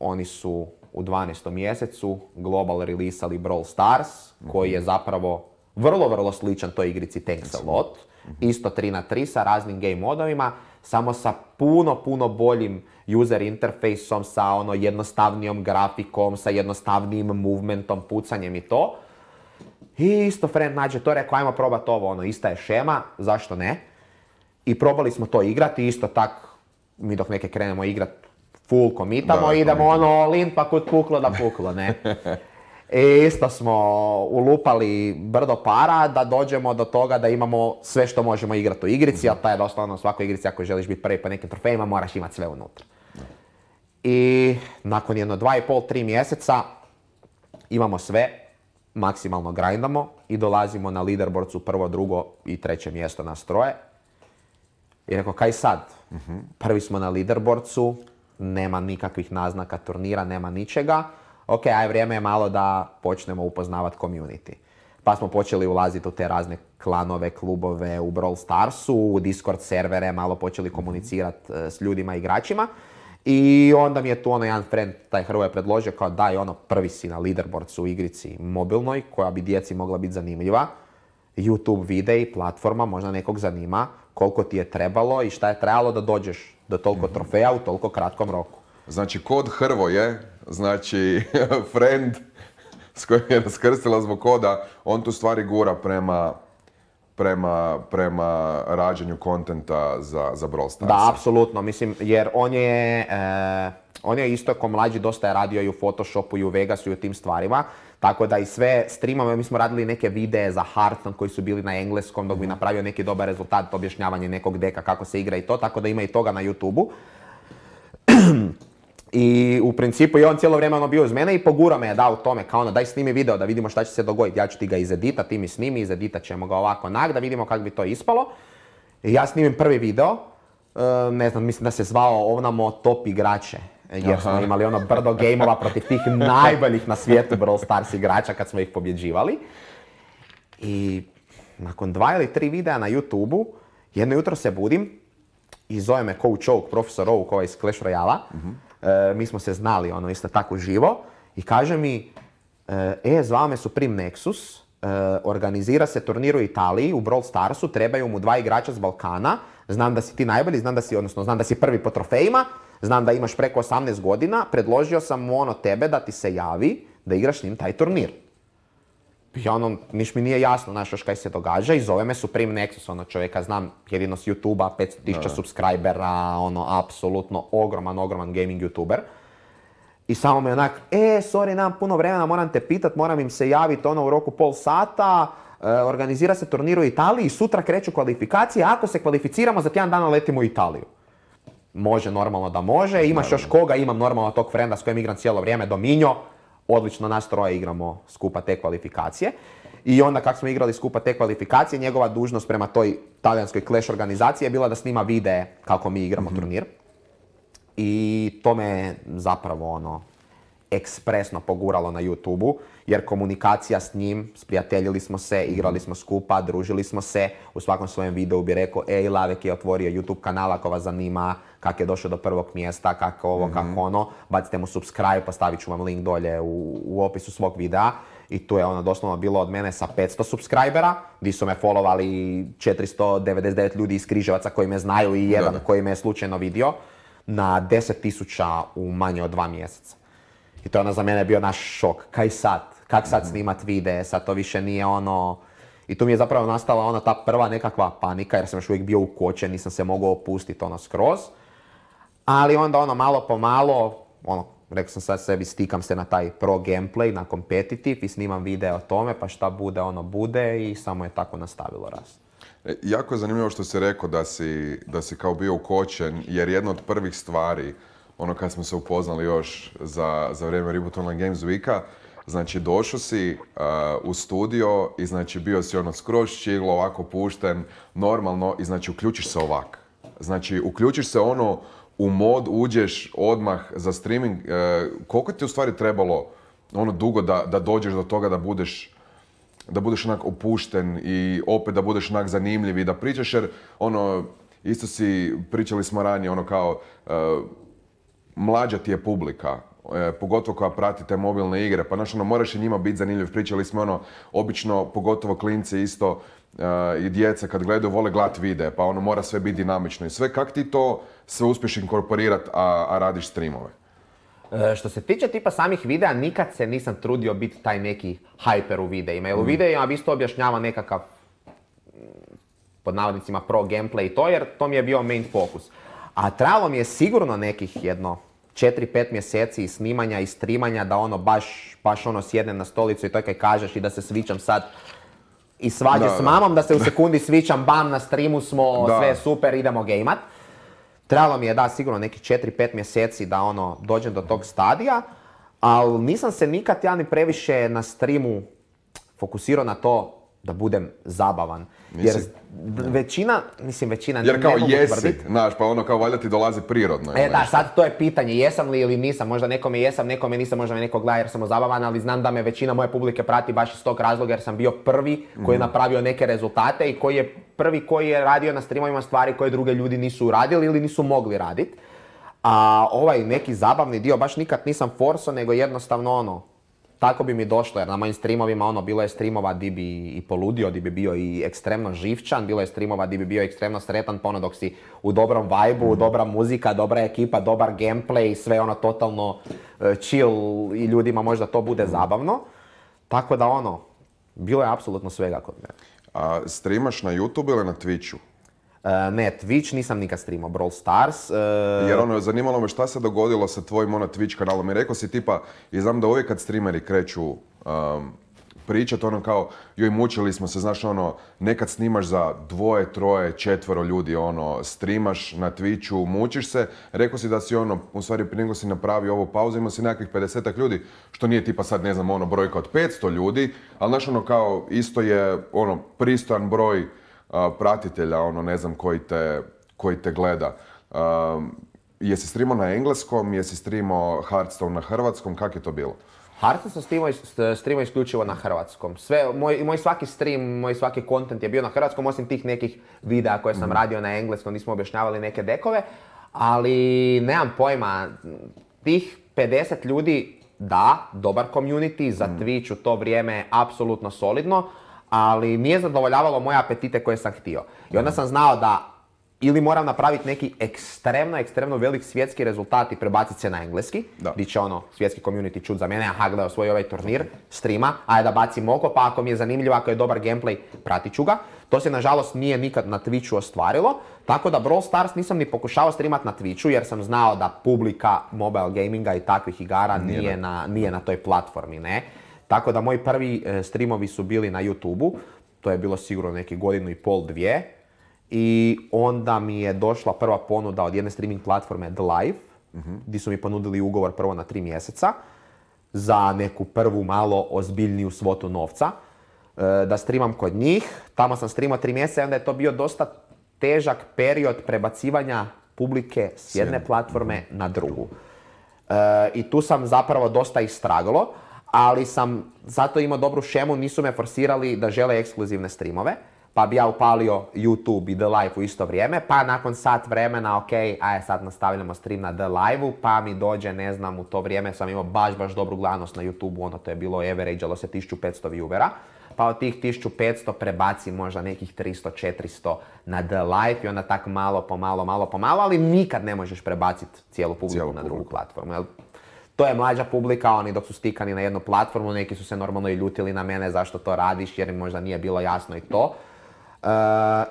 oni su u 12. mjesecu global relisali Brawl Stars, koji je mhm. zapravo vrlo, vrlo sličan toj igrici Tanks a Lot. Mhm. Isto 3 na 3 sa raznim game modovima, samo sa puno, puno boljim user interfejsom, sa ono jednostavnijom grafikom, sa jednostavnijim movementom, pucanjem i to. I isto friend nađe to, rekao ajmo probat ovo, ono, ista je šema, zašto ne? I probali smo to igrati, isto tak, mi dok neke krenemo igrat, full komitamo, i idemo ono all pa puklo da puklo, ne? <laughs> I e, isto smo ulupali brdo para da dođemo do toga da imamo sve što možemo igrati u igrici, a to je doslovno svakoj igrici ako želiš biti prvi po nekim trofejima moraš imati sve unutra. I nakon jedno dva i pol, tri mjeseca imamo sve, maksimalno grindamo i dolazimo na Liderborcu prvo, drugo i treće mjesto na stroje. I rekao, kaj sad? Mhm. Prvi smo na leaderboardcu, nema nikakvih naznaka turnira, nema ničega ok, aj vrijeme je malo da počnemo upoznavati community. Pa smo počeli ulaziti u te razne klanove, klubove, u Brawl Starsu, u Discord servere, malo počeli mhm. komunicirati e, s ljudima, igračima. I onda mi je tu ono jedan friend, taj Hrvoje, predložio kao daj ono prvi si na leaderboardsu u igrici mobilnoj koja bi djeci mogla biti zanimljiva. YouTube videi, platforma, možda nekog zanima koliko ti je trebalo i šta je trebalo da dođeš do toliko mhm. trofeja u toliko kratkom roku. Znači kod Hrvoje znači <laughs> friend s kojim je raskrstila zbog koda, on tu stvari gura prema, prema, prema rađenju kontenta za, za Brawl Stars. Da, apsolutno, mislim, jer on je, e, on je isto ko mlađi dosta je radio i u Photoshopu i u Vegasu i u tim stvarima. Tako da i sve streamove, mi smo radili neke videe za Hearthstone koji su bili na engleskom dok bi mhm. napravio neki dobar rezultat, objašnjavanje nekog deka kako se igra i to, tako da ima i toga na youtube <clears throat> I u principu je on cijelo vrijeme ono bio uz mene i pogura me je da u tome, kao ono daj snimi video da vidimo šta će se dogoditi, ja ću ti ga izedita, ti mi snimi, izeditat ćemo ga ovako onak, da vidimo kako bi to ispalo. Ja snimim prvi video, eh, ne znam, mislim da se zvao ovnamo top igrače, eh, jer smo imali ono brdo gameova protiv tih <laughs> najboljih na svijetu Brawl Stars igrača kad smo ih pobjeđivali. I nakon dva ili tri videa na youtube jedno jutro se budim i zove me Coach Oak, profesor Oak, ovaj iz Clash Royale-a. Mhm. E, mi smo se znali ono isto tako živo i kaže mi, e, e zvao me Supreme Nexus, e, organizira se turnir u Italiji, u Brawl Starsu, trebaju mu dva igrača s Balkana, znam da si ti najbolji, znam da si, odnosno znam da si prvi po trofejima, znam da imaš preko 18 godina, predložio sam mu ono tebe da ti se javi, da igraš s njim taj turnir ja ono, niš mi nije jasno, znaš, još kaj se događa i zove me Supreme Nexus, ono čovjeka znam jedino s YouTube-a, 500.000 subscribera, ono, apsolutno ogroman, ogroman gaming YouTuber. I samo mi onak, e, sorry, nemam puno vremena, moram te pitat, moram im se javiti ono u roku pol sata, e, organizira se turnir u Italiji, sutra kreću kvalifikacije, ako se kvalificiramo, za tjedan dana letimo u Italiju. Može, normalno da može, imaš još koga, imam normalno tog frenda s kojim igram cijelo vrijeme, Dominio odlično nas troje igramo skupa te kvalifikacije. I onda kako smo igrali skupa te kvalifikacije, njegova dužnost prema toj talijanskoj clash organizaciji je bila da snima videe kako mi igramo mhm. turnir. I to me zapravo ono, ekspresno poguralo na youtube jer komunikacija s njim, sprijateljili smo se, mhm. igrali smo skupa, družili smo se. U svakom svojem videu bi rekao, ej, Lavek je otvorio YouTube kanal ako vas zanima, kak je došao do prvog mjesta, kako ovo, mm kako mhm. ono. Bacite mu subscribe, postavit ću vam link dolje u, opisu svog videa. I tu je ono doslovno bilo od mene sa 500 subscribera, gdje su me followali 499 ljudi iz Križevaca koji me znaju i jedan koji me je slučajno vidio, na 10.000 u manje od dva mjeseca. I to je ono za mene bio naš šok. Kaj sad? Kak sad snimat videe? Sad to više nije ono... I tu mi je zapravo nastala ona ta prva nekakva panika jer sam još uvijek bio ukočen, nisam se mogao opustiti ono skroz. Ali onda ono malo po malo, ono, rekao sam sad sebi, stikam se na taj pro gameplay, na competitive i snimam video o tome, pa šta bude, ono bude i samo je tako nastavilo rast. E, jako je zanimljivo što si rekao da si, da si kao bio ukočen, jer jedna od prvih stvari ono kad smo se upoznali još za, za vrijeme Reboot Online Games Weeka, znači došao si uh, u studio i znači bio si ono skroz čiglo, ovako pušten, normalno i znači uključiš se ovak. Znači uključiš se ono u mod, uđeš odmah za streaming. Uh, koliko ti u stvari trebalo ono dugo da, da dođeš do toga da budeš da budeš onak opušten i opet da budeš onak zanimljiv i da pričaš jer ono isto si pričali smo ranije ono kao uh, mlađa ti je publika, e, pogotovo koja prati te mobilne igre, pa znaš ono, moraš i njima biti zanimljiv. Pričali smo ono, obično, pogotovo klinci isto e, i djeca kad gledaju vole glat vide, pa ono mora sve biti dinamično i sve. Kak ti to sve uspješ inkorporirati, a, a radiš streamove? E, što se tiče tipa samih videa, nikad se nisam trudio biti taj neki hyper u mhm. videima. Jer u mm. videima isto objašnjava nekakav pod navodnicima pro gameplay i to, jer to mi je bio main fokus. A trebalo mi je sigurno nekih jedno 4-5 mjeseci snimanja i streamanja da ono baš, baš ono sjednem na stolicu i to kaj kažeš i da se svičam sad i svađe s mamom, da se u <laughs> sekundi svičam, bam, na streamu smo, da. sve super, idemo gejmat. Trebalo mi je da sigurno neki 4-5 mjeseci da ono dođem do tog stadija, ali nisam se nikad ja ni previše na streamu fokusirao na to da budem zabavan. Jer većina, mislim većina, Jer kao ne jesi, znaš, pa ono kao valjda ti dolazi prirodno. E da, sad to je pitanje, jesam li ili nisam, možda nekome jesam, nekome nisam, možda me neko gleda jer sam zabavan, ali znam da me većina moje publike prati baš iz tog razloga jer sam bio prvi koji je mhm. napravio neke rezultate i koji je prvi koji je radio na streamovima stvari koje druge ljudi nisu radili ili nisu mogli raditi. A ovaj neki zabavni dio baš nikad nisam forso, nego jednostavno ono, tako bi mi došlo, jer na mojim streamovima ono, bilo je streamova di bi i poludio, di bi bio i ekstremno živčan, bilo je streamova di bi bio ekstremno sretan, pa ono dok si u dobrom vajbu, mhm. dobra muzika, dobra ekipa, dobar gameplay, sve ono totalno uh, chill i ljudima možda to bude mhm. zabavno. Tako da ono, bilo je apsolutno svega kod mene. A streamaš na YouTube ili na Twitchu? Eh, ne Twitch, nisam nikad streamao Brawl Stars. Eh. Jer ono, zanimalo me šta se dogodilo sa tvojim ono Twitch kanalom. I rekao si tipa, i znam da uvijek kad streameri kreću um, pričat ono kao, joj mučili smo se, znaš ono, nekad snimaš za dvoje, troje, četvero ljudi ono, streamaš na Twitchu, mučiš se, rekao si da si ono, u stvari prije nego si napravio ovu pauzu, imao si nekakvih 50 ljudi, što nije tipa sad ne znam ono brojka od 500 ljudi, ali znaš ono kao, isto je ono pristojan broj pratitelja, ono ne znam koji te, koji te gleda. Um, jesi streamao na engleskom, jesi streamao Hearthstone na hrvatskom, kak je to bilo? Hearthstone sam streamao isključivo na hrvatskom. Sve, moj, moj svaki stream, moj svaki content je bio na hrvatskom, osim tih nekih videa koje sam mhm. radio na engleskom nismo objašnjavali neke dekove. Ali nemam pojma, tih 50 ljudi da, dobar community, za mhm. Twitch u to vrijeme apsolutno solidno, ali nije zadovoljavalo moje apetite koje sam htio. I onda sam znao da ili moram napraviti neki ekstremno, ekstremno velik svjetski rezultat i prebaciti se na engleski, da. će ono svjetski community čut za mene, aha gledao svoj ovaj turnir, streama, a da bacim oko, pa ako mi je zanimljivo, ako je dobar gameplay, pratit ću ga. To se nažalost nije nikad na Twitchu ostvarilo, tako da Brawl Stars nisam ni pokušao streamat na Twitchu jer sam znao da publika mobile gaminga i takvih igara nije na toj platformi, ne. Tako da moji prvi e, streamovi su bili na YouTube-u, to je bilo sigurno neki godinu i pol, dvije. I onda mi je došla prva ponuda od jedne streaming platforme The Live, gdje mhm. su mi ponudili ugovor prvo na tri mjeseca za neku prvu malo ozbiljniju svotu novca e, da streamam kod njih. Tamo sam streamao tri mjeseca i onda je to bio dosta težak period prebacivanja publike s jedne platforme mhm. na drugu. E, I tu sam zapravo dosta istragalo ali sam zato imao dobru šemu, nisu me forsirali da žele ekskluzivne streamove, pa bi ja upalio YouTube i The Live u isto vrijeme, pa nakon sat vremena, ok, aj sad nastavljamo stream na The Live-u, pa mi dođe, ne znam, u to vrijeme sam imao baš, baš dobru glavnost na YouTube-u, ono to je bilo averagealo se 1500 viewera, pa od tih 1500 prebaci možda nekih 300-400 na The Live i onda tak malo po malo, malo po malo, ali nikad ne možeš prebaciti cijelu publiku na drugu platformu to je mlađa publika, oni dok su stikani na jednu platformu, neki su se normalno i ljutili na mene zašto to radiš jer im možda nije bilo jasno i to. Eh,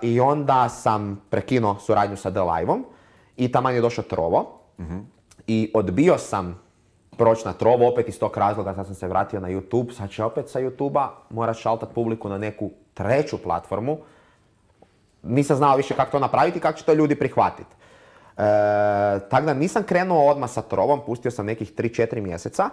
I onda sam prekinuo suradnju sa The Live-om i taman je došao Trovo i odbio sam proć na Trovo opet iz tog razloga, sad sam se vratio na YouTube, sad će opet sa YouTube-a moraš šaltat publiku na neku treću platformu. Nisam znao više kako to napraviti i kako će to ljudi prihvatiti. E, tako da nisam krenuo odmah sa trovom, pustio sam nekih 3-4 mjeseca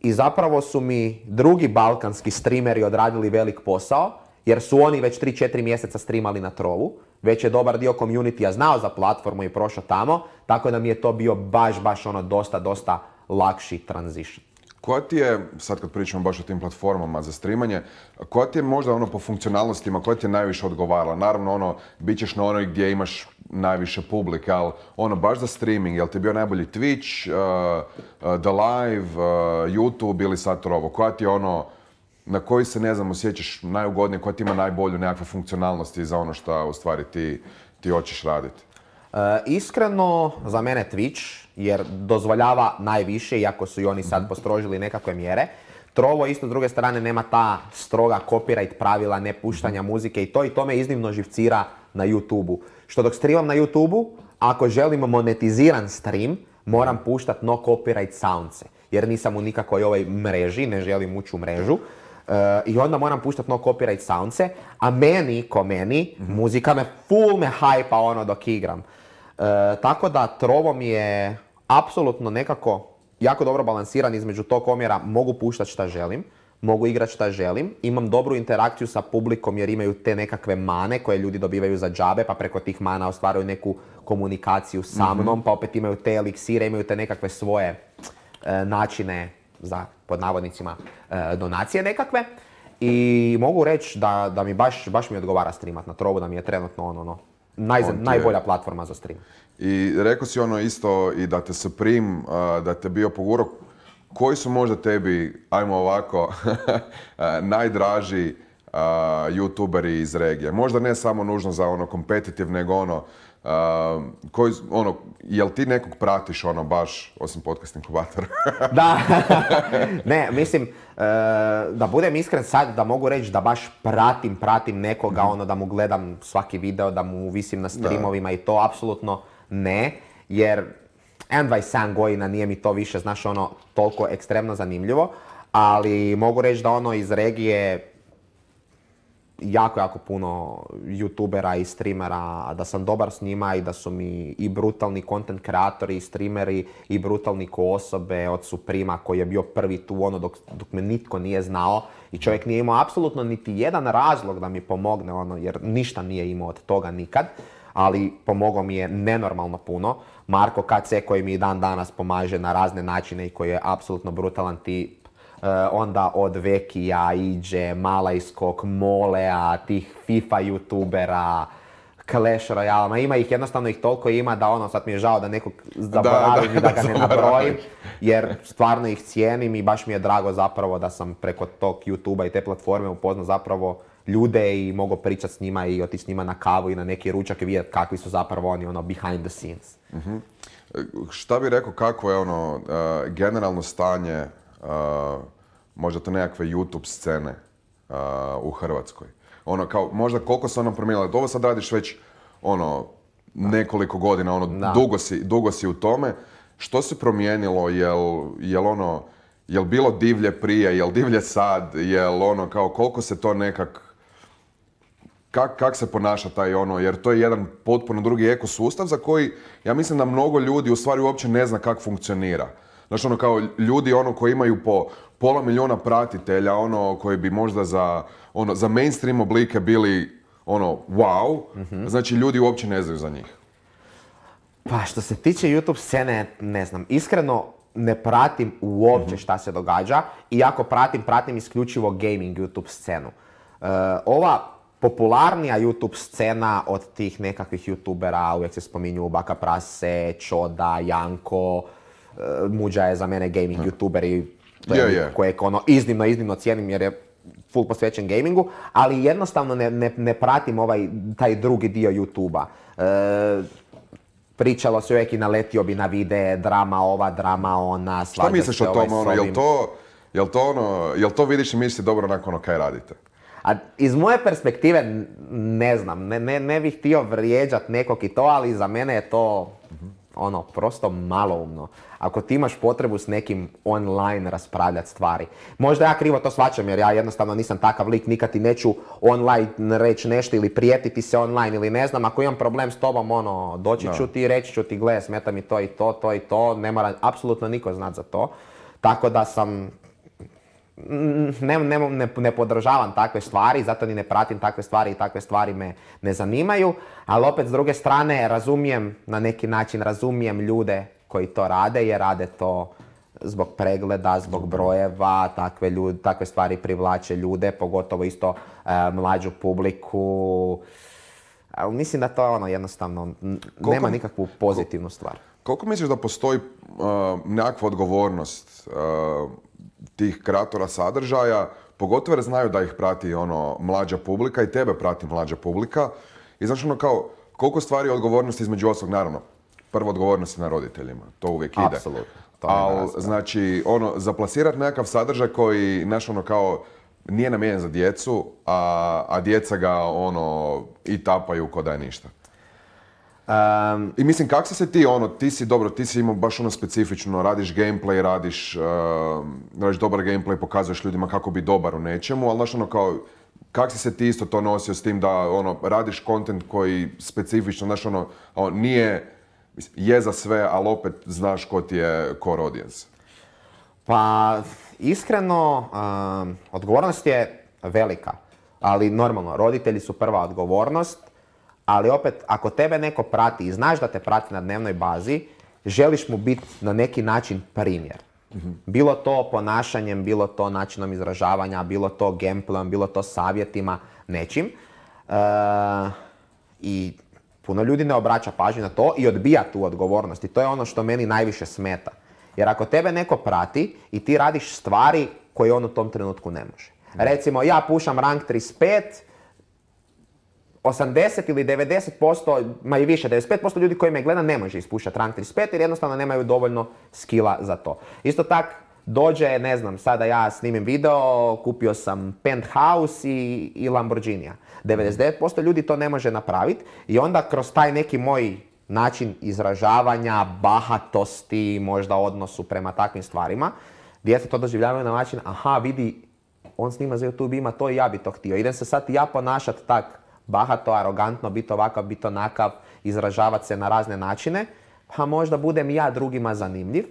i zapravo su mi drugi balkanski streameri odradili velik posao jer su oni već 3-4 mjeseca streamali na trovu. Već je dobar dio community-a znao za platformu i prošao tamo, tako da mi je to bio baš, baš ono dosta, dosta lakši transition. Koja ti je, sad kad pričamo baš o tim platformama za streamanje, koja ti je možda ono po funkcionalnostima, koja ti je najviše odgovarala? Naravno ono, bit ćeš na onoj gdje imaš najviše publike, ali ono baš za streaming, jel ti je bio najbolji Twitch, uh, uh The Live, uh, YouTube ili sad Trovo? Koja ti je ono, na koji se ne znam osjećaš najugodnije, koja ti ima najbolju nekakve funkcionalnosti za ono što u stvari ti hoćeš raditi? E, iskreno, za mene Twitch, jer dozvoljava najviše, iako su i oni sad postrožili nekakve mjere. Trovo isto s druge strane nema ta stroga copyright pravila nepuštanja muzike i to i to me iznimno živcira na youtube Što dok streamam na youtube ako želim monetiziran stream, moram puštat no copyright sounce. Jer nisam u nikakvoj ovoj mreži, ne želim ući u mrežu. Eh, I onda moram puštati no copyright soundce, a meni, ko meni, muzika me full me hajpa ono dok igram. Eh, tako da trovo mi je apsolutno nekako jako dobro balansiran između tog omjera mogu puštati šta želim, mogu igrati šta želim, imam dobru interakciju sa publikom jer imaju te nekakve mane koje ljudi dobivaju za džabe pa preko tih mana ostvaraju neku komunikaciju sa mhm. mnom pa opet imaju te eliksire, imaju te nekakve svoje eh, načine za pod navodnicima, e, donacije nekakve. I mogu reći da, da mi baš, baš mi odgovara streamat na Trovu da mi je trenutno ono, ono najbolja platforma za stream. I rekao si ono isto i da te se e, da te bio pogurok Koji su možda tebi, ajmo ovako, <laughs> e, najdraži youtuberi iz regije. Možda ne samo nužno za ono kompetitiv, nego ono, koji, ono, jel ti nekog pratiš ono baš, osim podcast inkubatora? <laughs> da, <laughs> ne, mislim, e, da budem iskren sad, da mogu reći da baš pratim, pratim nekoga, mhm. ono, da mu gledam svaki video, da mu visim na streamovima i to, apsolutno ne, jer 27 godina nije mi to više, znaš, ono, toliko ekstremno zanimljivo, ali mogu reći da ono iz regije jako, jako puno youtubera i streamera, da sam dobar s njima i da su mi i brutalni content kreatori i streameri i brutalni ko osobe od Suprima koji je bio prvi tu ono dok, dok me nitko nije znao i čovjek nije imao apsolutno niti jedan razlog da mi pomogne ono jer ništa nije imao od toga nikad ali pomogao mi je nenormalno puno. Marko KC koji mi dan danas pomaže na razne načine i koji je apsolutno brutalan ti E, onda od Vekija iđe Malajskog, Molea, tih FIFA youtubera, Clash Royale, ima ih, jednostavno ih toliko ima da ono, sad mi je žao da nekog zaboravim da, ga ne nabrojim, jer stvarno ih cijenim i baš mi je drago zapravo da sam preko tog youtube i te platforme upoznao zapravo ljude i mogu pričati s njima i otići s njima na kavu i na neki ručak i vidjeti kakvi su zapravo oni ono behind the scenes. Mhm. E, šta bi rekao kako je ono e, generalno stanje možda to nekakve YouTube scene uh, u Hrvatskoj. Ono kao, možda koliko se ono promijenilo, ovo sad radiš već ono nekoliko godina, ono Dugo, si, dugo u tome. Što se promijenilo, jel, jel ono, jel bilo divlje prije, jel divlje sad, jel ono kao koliko se to nekak Kak, se ponaša taj ono, jer to je jedan potpuno drugi ekosustav za koji ja mislim da mnogo ljudi u stvari uopće ne zna kako funkcionira. Znaš, ono kao ljudi ono koji imaju po pola milijuna pratitelja, ono koji bi možda za, ono, za mainstream oblike bili ono wow, mhm. znači ljudi uopće ne znaju za njih. Pa što se tiče YouTube scene, ne znam, iskreno ne pratim uopće mm šta se događa i ako pratim, pratim isključivo gaming YouTube scenu. E, ova popularnija YouTube scena od tih nekakvih youtubera, uvijek se spominju Baka Prase, Čoda, Janko, Eh, muđa je za mene gaming youtuber i ono kojeg ono iznimno, iznimno cijenim jer je full posvećen gamingu, ali jednostavno ne, ne, pratim ovaj, taj drugi dio youtube eh, pričalo se uvijek i naletio bi na vide drama ova, drama ona, svađa Šta misliš o ovaj tom, ono, jel to, jel to ono, jel to vidiš i misliš dobro nakon ono kaj radite? A iz moje perspektive ne znam, ne, ne, ne bih htio vrijeđat nekog i to, ali za mene je to ono, prosto maloumno. Ako ti imaš potrebu s nekim online raspravljati stvari. Možda ja krivo to svačam jer ja jednostavno nisam takav lik, nikad ti neću online reći nešto ili prijetiti se online ili ne znam. Ako imam problem s tobom, ono, doći ću ti i reći ću ti, gle, smeta mi to i to, to i to. Ne mora apsolutno niko znat za to. Tako da sam ne, ne, ne podržavam takve stvari, zato ni ne pratim takve stvari i takve stvari me ne zanimaju. Ali opet s druge strane razumijem, na neki način razumijem ljude koji to rade jer rade to zbog pregleda, zbog brojeva, takve, takve stvari privlače ljude, pogotovo isto e, mlađu publiku. Ali mislim da to ono jednostavno nema nikakvu pozitivnu stvar. Koliko misliš da postoji uh, nekakva odgovornost uh, tih kreatora sadržaja, pogotovo jer znaju da ih prati ono mlađa publika i tebe prati mlađa publika. I znači ono kao, koliko stvari je odgovornosti između ostalog, naravno, prvo je na roditeljima, to uvijek ide. Absolutno. Ali, znači, ono, zaplasirati nekakav sadržaj koji, znaš ono kao, nije namijenjen za djecu, a, a djeca ga ono i tapaju ko da je ništa. I mislim, kak si se ti, ono, ti si, dobro, ti si imao baš ono specifično, radiš gameplay, radiš, uh, radiš dobar gameplay, pokazuješ ljudima kako bi dobar u nečemu, ali znaš, ono, kao, kak si se ti isto to nosio s tim da, ono, radiš kontent koji specifično, znaš, ono, nije, je za sve, ali opet znaš ko ti je core audience? Pa, iskreno, um, odgovornost je velika, ali normalno, roditelji su prva odgovornost, ali opet, ako tebe neko prati i znaš da te prati na dnevnoj bazi, želiš mu biti na neki način primjer. Bilo to ponašanjem, bilo to načinom izražavanja, bilo to gameplayom, bilo to savjetima, nečim. E, I puno ljudi ne obraća pažnju na to i odbija tu odgovornost. I to je ono što meni najviše smeta. Jer ako tebe neko prati i ti radiš stvari koje on u tom trenutku ne može. Recimo, ja pušam rank 35, 80 ili 90%, ma i više, 95% ljudi koji me gleda ne može ispušati rank 35 jer jednostavno nemaju dovoljno skila za to. Isto tak, dođe, ne znam, sada ja snimim video, kupio sam penthouse i, i Lamborghinija. 99% ljudi to ne može napraviti i onda kroz taj neki moj način izražavanja, bahatosti, možda odnosu prema takvim stvarima, djeca to doživljavaju na način, aha, vidi, on snima za YouTube, ima to i ja bi to htio. Idem se sad ja ponašat tak bahato, arogantno, biti ovakav, biti onakav, izražavati se na razne načine, pa možda budem ja drugima zanimljiv.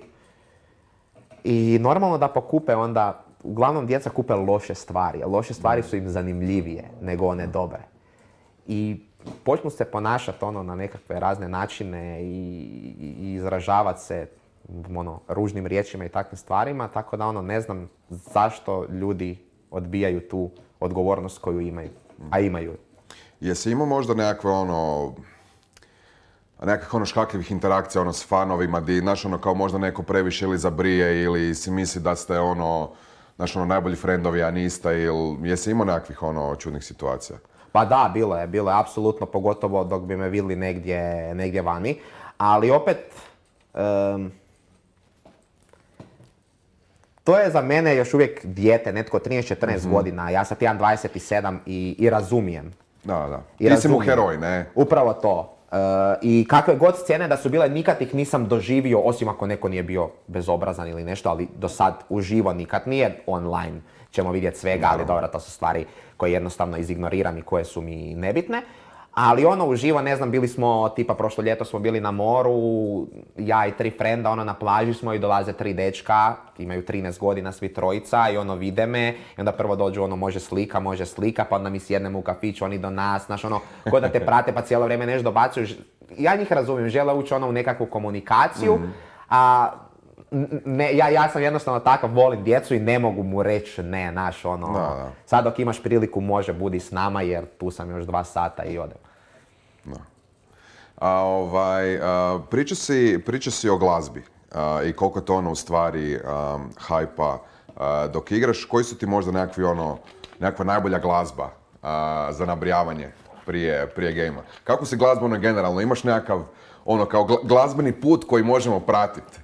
I normalno da pokupe onda, uglavnom djeca kupe loše stvari, loše stvari mm. su im zanimljivije nego one dobre. I počnu se ponašati ono na nekakve razne načine i, i izražavati se ono, ružnim riječima i takvim stvarima, tako da ono ne znam zašto ljudi odbijaju tu odgovornost koju imaju, a imaju Jesi imao možda nekakve ono, nekakvih ono škakljivih interakcija ono s fanovima di, znaš, ono kao možda neko previše ili zabrije ili si misli da ste ono, znaš, ono najbolji frendovi, a niste ili jesi imao nekakvih ono čudnih situacija? Pa da, bilo je, bilo je, apsolutno, pogotovo dok bi me vidjeli negdje, negdje vani, ali opet, to je za mene još uvijek dijete, netko 13-14 mm godina, ja sam 27 i, i razumijem da, da. Ti si mu heroj, ne? Upravo to. E, I kakve god scene da su bile, nikad ih nisam doživio, osim ako neko nije bio bezobrazan ili nešto, ali do sad uživo nikad nije online ćemo vidjeti svega, ali dobro, to su stvari koje jednostavno izignoriram i koje su mi nebitne ali ono uživo, ne znam, bili smo, tipa prošlo ljeto smo bili na moru, ja i tri frenda, ono na plaži smo i dolaze tri dečka, imaju 13 godina svi trojica i ono vide me i onda prvo dođu ono može slika, može slika, pa onda mi sjednemo u kafiću, oni do nas, znaš ono, ko da te <laughs> prate pa cijelo vrijeme nešto dobacuju. Ja njih razumijem, žele ući ono u nekakvu komunikaciju, mhm. a ja, ja sam jednostavno takav, volim djecu i ne mogu mu reći ne, naš ono, ono. sad dok imaš priliku može budi s nama jer tu sam još dva sata i odem. Da. A, ovaj, priča, si, o glazbi i koliko je to ono u stvari hajpa dok igraš, koji su ti možda nekakvi ono, nekakva najbolja glazba za nabrijavanje prije, prije gejma? Kako si glazbeno generalno, imaš nekakav ono kao glazbeni put koji možemo pratiti?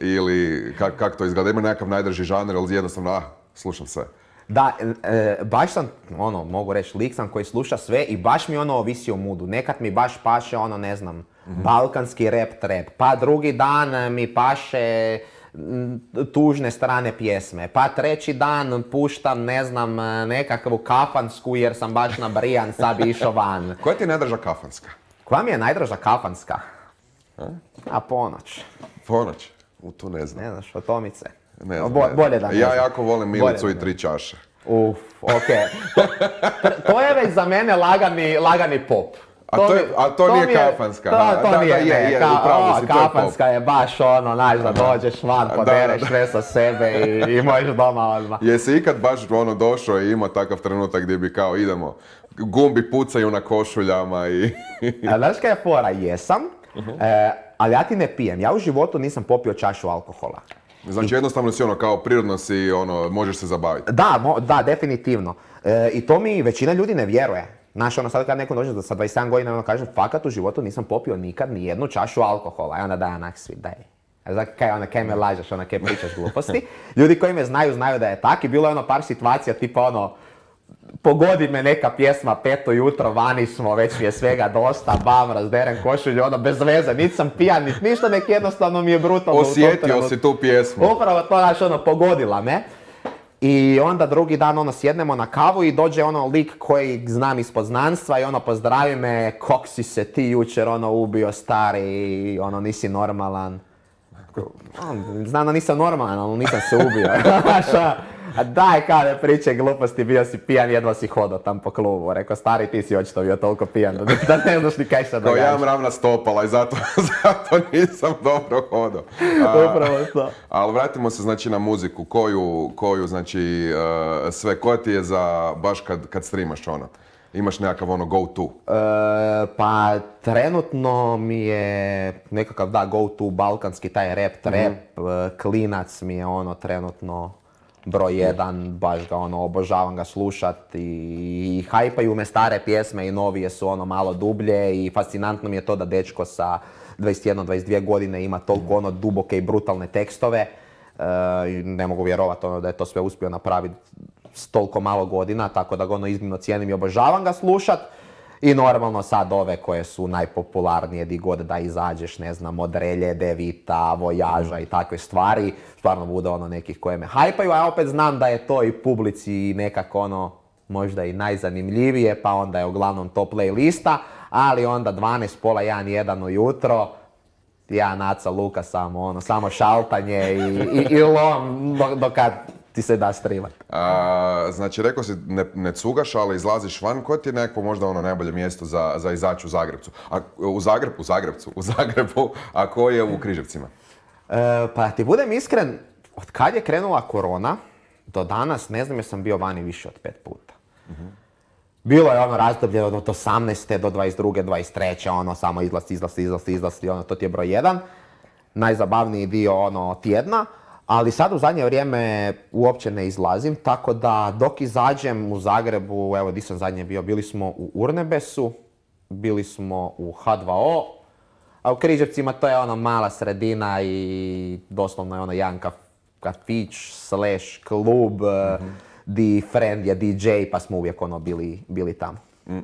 ili kako to izgleda? Ima nekakav najdraži žanr ili jednostavno, ah, slušam sve. Da, e, baš sam, ono, mogu reći, lik sam koji sluša sve i baš mi ono ovisi o mudu. Nekad mi baš paše, ono, ne znam, mhm. balkanski rap trap, pa drugi dan mi paše tužne strane pjesme. Pa treći dan puštam, ne znam, nekakvu kafansku jer sam baš nabrijan, sad bi išao van. Koja ti je najdraža kafanska? Koja je najdraža kafanska? A, ponoć. Ponoć? U to ne znam. Ne znaš, atomice. Ne znam. bolje da ne Ja jako volim milicu i tri čaše. Uf, okej. To, je već za mene lagani, lagani pop. A to, nije kafanska. To, to nije, da, je, kafanska je, baš ono, znaš, da dođeš van, podereš sve sa sebe i, i možeš doma odmah. Jesi ikad baš ono došao i imao takav trenutak gdje bi kao idemo, gumbi pucaju na košuljama i... a znaš kaj je fora, jesam, Mhm. E, ali ja ti ne pijem. Ja u životu nisam popio čašu alkohola. Znači jednostavno si ono kao prirodno si ono, možeš se zabaviti. Da, da, definitivno. E, I to mi većina ljudi ne vjeruje. Znaš, ono sad kad neko dođe sa 27 godina, ono kaže, fakat u životu nisam popio nikad ni jednu čašu alkohola. I onda daj onak svi, daj. Znači, kaj, ona, kaj me lažeš, ona, kaj pričaš gluposti. <laughs> Ljudi koji me znaju, znaju da je tak i bilo je ono par situacija tipa ono, pogodi me neka pjesma, peto jutro, vani smo, već mi je svega dosta, bam, razderem košulju, ono, bez veze, nisam pijan, ništa, nek jednostavno mi je brutalno. Osjetio si tu pjesmu. Upravo to, znaš, ono, pogodila me. I onda drugi dan ono sjednemo na kavu i dođe ono lik koji znam iz poznanstva i ono pozdravi me koksi si se ti jučer ono ubio stari ono nisi normalan. Znam da nisam normalan, ali nisam se ubio. <laughs> Ono, a daj kada priče gluposti, bio si pijan, jedva si hodao tam po klubu. Rekao, stari ti si očito bio toliko pijan da, ne znaš ni kaj da ja ravna stopala i zato, <laughs> nisam dobro hodao. Upravo to. Ali vratimo se znači na muziku, koju, znači e, sve, koja ti je za baš kad, kad streamaš ono? Imaš nekakav ono go to? E, pa trenutno mi je nekakav da go to balkanski taj rap, trap, mhm. e, klinac mi je ono trenutno broj jedan, baš ga ono, obožavam ga slušat i, i hajpaju me stare pjesme i novije su ono malo dublje i fascinantno mi je to da dečko sa 21-22 godine ima toliko ono duboke i brutalne tekstove. E, ne mogu vjerovati ono da je to sve uspio napraviti s toliko malo godina, tako da ga ono iznimno cijenim i obožavam ga slušat. I normalno sad ove koje su najpopularnije di god da izađeš, ne znam, od Relje, Devita, Vojaža i takve stvari, stvarno bude ono nekih koje me hajpaju, a opet znam da je to i publici nekako ono možda i najzanimljivije, pa onda je uglavnom to playlista, ali onda 12, pola, 1, 1 ujutro, ja, Naca, Luka, samo ono, samo šaltanje i, lom do kad ti se da strivat? znači, rekao si ne, ne cugaš, ali izlaziš van, ko ti je neko možda ono najbolje mjesto za, za izaći u Zagrebcu? A, u Zagrebu, u Zagrebcu, u Zagrebu, a ko je u Križevcima? E, pa ti budem iskren, od kad je krenula korona, do danas ne znam jer sam bio vani više od pet puta. Mhm. Bilo je ono razdoblje od 18. do 22. 23. ono samo izlaz, izlasti izlasti izlasti ono to ti je broj jedan. Najzabavniji dio ono tjedna. Ali sad u zadnje vrijeme uopće ne izlazim, tako da dok izađem u Zagrebu, evo di sam zadnje bio, bili smo u Urnebesu, bili smo u H2O, a u Križevcima to je ona mala sredina i doslovno je ono jedan kafić slash klub mhm. di friend je DJ pa smo uvijek ono bili, bili tamo. Mm.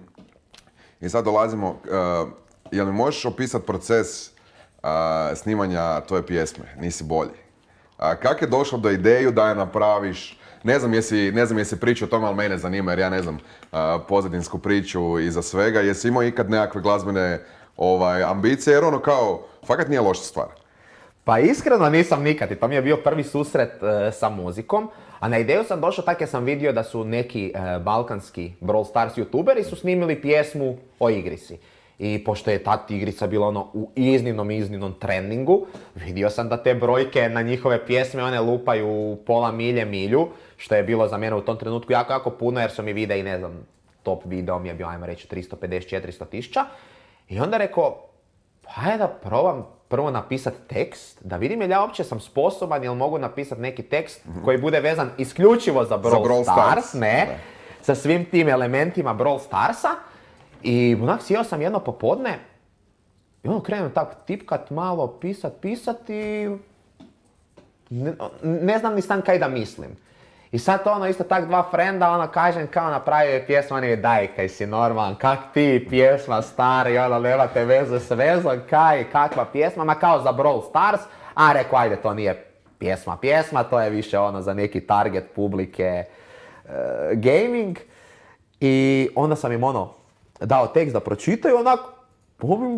I sad dolazimo, eh, jel mi možeš opisati proces eh, snimanja tvoje pjesme, Nisi bolji? A je došlo do ideju da je napraviš, ne znam jesi, ne znam jesi pričao o tome, ali mene zanima jer ja ne znam pozadinsku priču iza svega. Jesi imao ikad nekakve glazbene ovaj, ambicije jer ono kao, fakat nije loša stvar. Pa iskreno nisam nikad i to mi je bio prvi susret e, sa muzikom. A na ideju sam došao tako jer sam vidio da su neki e, balkanski Brawl Stars youtuberi su snimili pjesmu o igrici. I pošto je ta tigrica bila ono u iznimnom, iznimnom treningu, vidio sam da te brojke na njihove pjesme, one lupaju pola milje, milju, što je bilo za mene u tom trenutku jako, jako puno, jer su mi vide i ne znam, top video mi je bio, ajmo reći, 350-400 tisuća. I onda rekao, pa je da probam prvo napisati tekst, da vidim je ja uopće sam sposoban, jel mogu napisati neki tekst mhm. koji bude vezan isključivo za Brawl, Stars, ne, sa svim tim elementima Brawl Starsa. I onak sjeo sam jedno popodne i ono krenem tako tipkat malo, pisat, pisat i ne, znam ni sam kaj da mislim. I sad ono, isto tak dva frenda, ono, kažem kao napravio je pjesmu, oni je daj, kaj si normalan, kak ti pjesma stari, ono, nema te veze s vezom, kaj, kakva pjesma, ma kao za Brawl Stars, a reko ajde, to nije pjesma, pjesma, to je više ono za neki target publike e, gaming. I onda sam im ono, dao tekst da pročitaju, onako,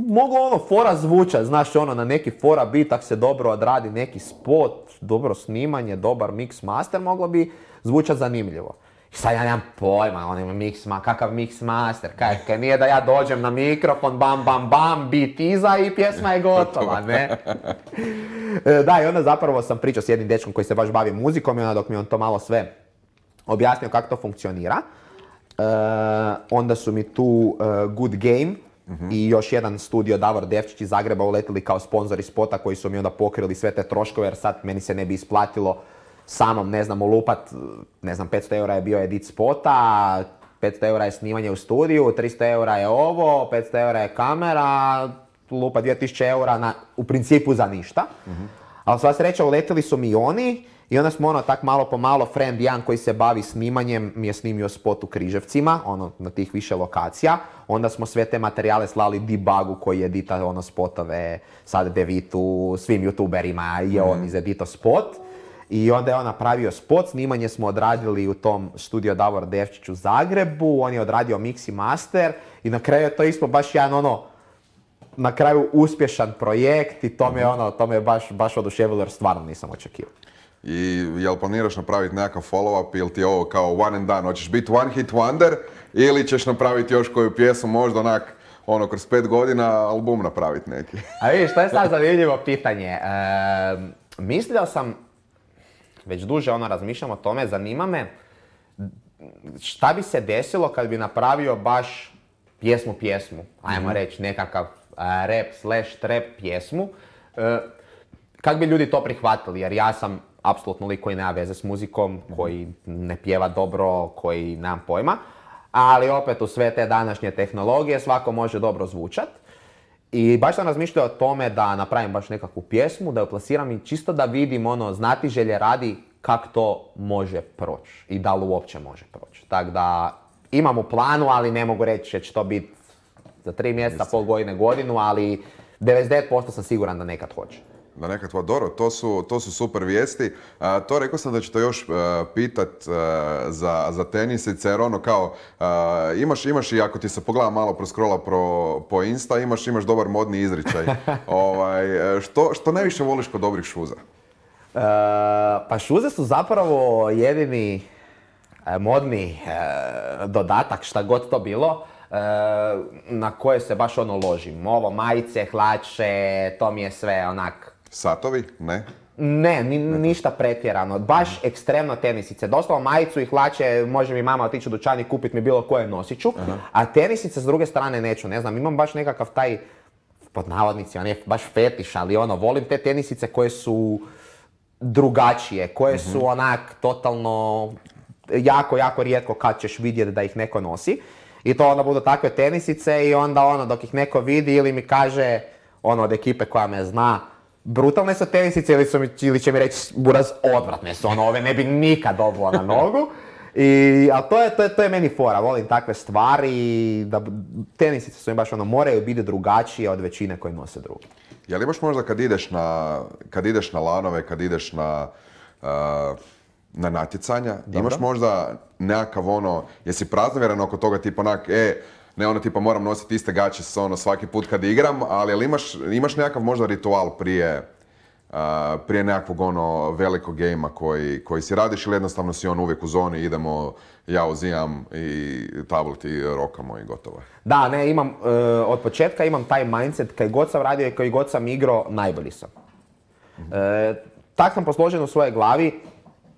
mogu ono fora zvuča, znaš ono na neki fora bit, se dobro odradi neki spot, dobro snimanje, dobar mix master, moglo bi zvučati zanimljivo. I sad ja nemam pojma, on ima mix, ma, kakav mix master, kaj, kaj nije da ja dođem na mikrofon, bam, bam, bam, bit iza i pjesma je gotova, ne? <laughs> E, da, i onda zapravo sam pričao s jednim dečkom koji se baš bavi muzikom i onda dok mi on to malo sve objasnio kako to funkcionira, onda su mi tu uh, Good Game, mhm. I još jedan studio, Davor Devčić iz Zagreba, uletili kao sponzori spota koji su mi onda pokrili sve te troškove jer sad meni se ne bi isplatilo samom, ne znam, ulupat, ne znam, 500 eura je bio edit spota, 500 eura je snimanje u studiju, 300 eura je ovo, 500 eura je kamera, lupa 2000 eura na, u principu za ništa. uh Ali sva sreća, uletili su mi oni i onda smo ono tak malo po malo, friend Jan koji se bavi snimanjem mi je snimio spot u Križevcima, ono na tih više lokacija. Onda smo sve te materijale slali Debugu koji je edita ono spotove sad Devitu, svim youtuberima je on mhm. spot. I onda je on napravio spot, snimanje smo odradili u tom studio Davor Devčić u Zagrebu, on je odradio mix i master i na kraju je to isto baš jedan ono, na kraju uspješan projekt i to me mhm. ono, to me baš, baš oduševilo jer stvarno nisam očekivao i jel planiraš napraviti nekakav follow-up ili ti je ovo kao one and done, hoćeš biti one hit wonder ili ćeš napraviti još koju pjesmu, možda onak ono kroz pet godina album napraviti neki. <laughs> A vidiš, to je sad zanimljivo pitanje. mislio sam, već duže ono razmišljam o tome, zanima me šta bi se desilo kad bi napravio baš pjesmu pjesmu, ajmo mhm. reći nekakav rep rap slash trap pjesmu, kako e, kak bi ljudi to prihvatili, jer ja sam apsolutno lik koji nema veze s muzikom, koji ne pjeva dobro, koji nemam pojma. Ali opet u sve te današnje tehnologije svako može dobro zvučat. I baš sam razmišljao o tome da napravim baš nekakvu pjesmu, da ju plasiram i čisto da vidim ono, znati želje radi kak to može proći i da li uopće može proći. Tako da imam u planu, ali ne mogu reći da će to biti za tri mjeseca, pol godine, godinu, ali 90% sam siguran da nekad hoće. Da tvoja dobro, to su, to su super vijesti. A, e, to rekao sam da ću te još a, e, pitat e, za, za tenisice, jer ono kao, imaš, imaš i ako ti se pogleda malo proskrola pro, po Insta, imaš, imaš dobar modni izričaj. <laughs> ovaj, što, što najviše voliš kod dobrih šuza? E, pa šuze su zapravo jedini modni dodatak, šta god to bilo na koje se baš ono ložim. Ovo, majice, hlače, to mi je sve onak Satovi? Ne? Ne, ništa pretjerano. Baš mhm. ekstremno tenisice. Doslovno majicu i hlače može mi mama otići u dućan i kupiti mi bilo koje nosiću, a tenisice s druge strane neću. Ne znam, imam baš nekakav taj, pod navodnici, on je baš fetiš, ali ono, volim te tenisice koje su drugačije, koje mhm. su onak totalno jako, jako rijetko kad ćeš vidjeti da ih neko nosi. I to onda budu takve tenisice i onda ono dok ih neko vidi ili mi kaže ono od ekipe koja me zna brutalne su tenisice ili, su mi, ili će mi reći buraz odvratne su, ono ove ne bi nikad dobila na nogu. I, a to je, to, je, meni fora, volim takve stvari, da tenisice su mi baš ono, moraju biti drugačije od većine koje nose drugi. Je li imaš možda kad ideš na, kad ideš na lanove, kad ideš na, na natjecanja, imaš možda nekakav ono, jesi praznovjeran oko toga, tipa onak, e, ne ono tipa moram nositi iste gaće s ono svaki put kad igram, ali jel imaš, imaš nekakav možda ritual prije, uh, prije nekakvog ono velikog gejma koji, koji si radiš ili jednostavno si on uvijek u zoni, idemo, ja uzimam i tablet i rokamo i gotovo. Da, ne, imam, e, od početka imam taj mindset, kaj god sam radio i kaj god sam igrao, najbolji sam. uh tak sam posložen u svojoj glavi,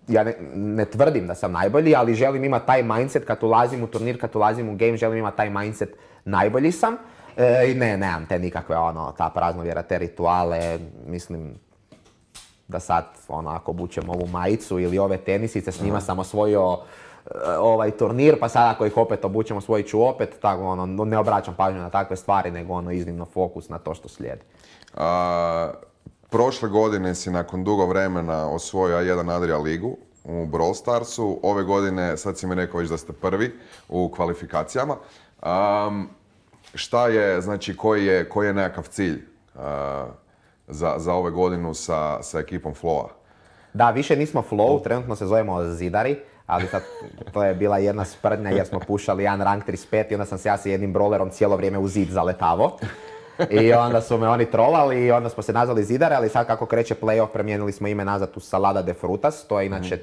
ja ne, tvrdim da sam najbolji, ali želim imati taj mindset kad ulazim u turnir, kad ulazim u game, želim imati taj mindset najbolji sam. E, I ne, nemam te nikakve, ono, ta praznovjera, te rituale, mislim, da sad, ono, ako bučem ovu majicu ili ove tenisice, s njima sam osvojio e, ovaj turnir, pa sad ako ih opet obučem, osvojit ću opet, tako ono, ne obraćam pažnju na takve stvari, nego ono, iznimno fokus na to što slijedi. Prošle godine si nakon dugo vremena osvojio A1 Adria ligu u Brawl Starsu. Ove godine, sad si mi rekao već da ste prvi u kvalifikacijama. šta je, znači, koji je, koji je nekakav cilj za, za ove godinu sa, sa ekipom Flowa? Da, više nismo Flow, trenutno se zovemo Zidari, ali sad to je bila jedna sprdnja jer smo pušali jedan rank 35 i onda sam se ja sa jednim brolerom cijelo vrijeme u zid zaletavo. I onda su me oni trovali i onda smo se nazvali Zidare, ali sad kako kreće playoff premijenili smo ime nazad u Salada de Frutas, to je inače mhm.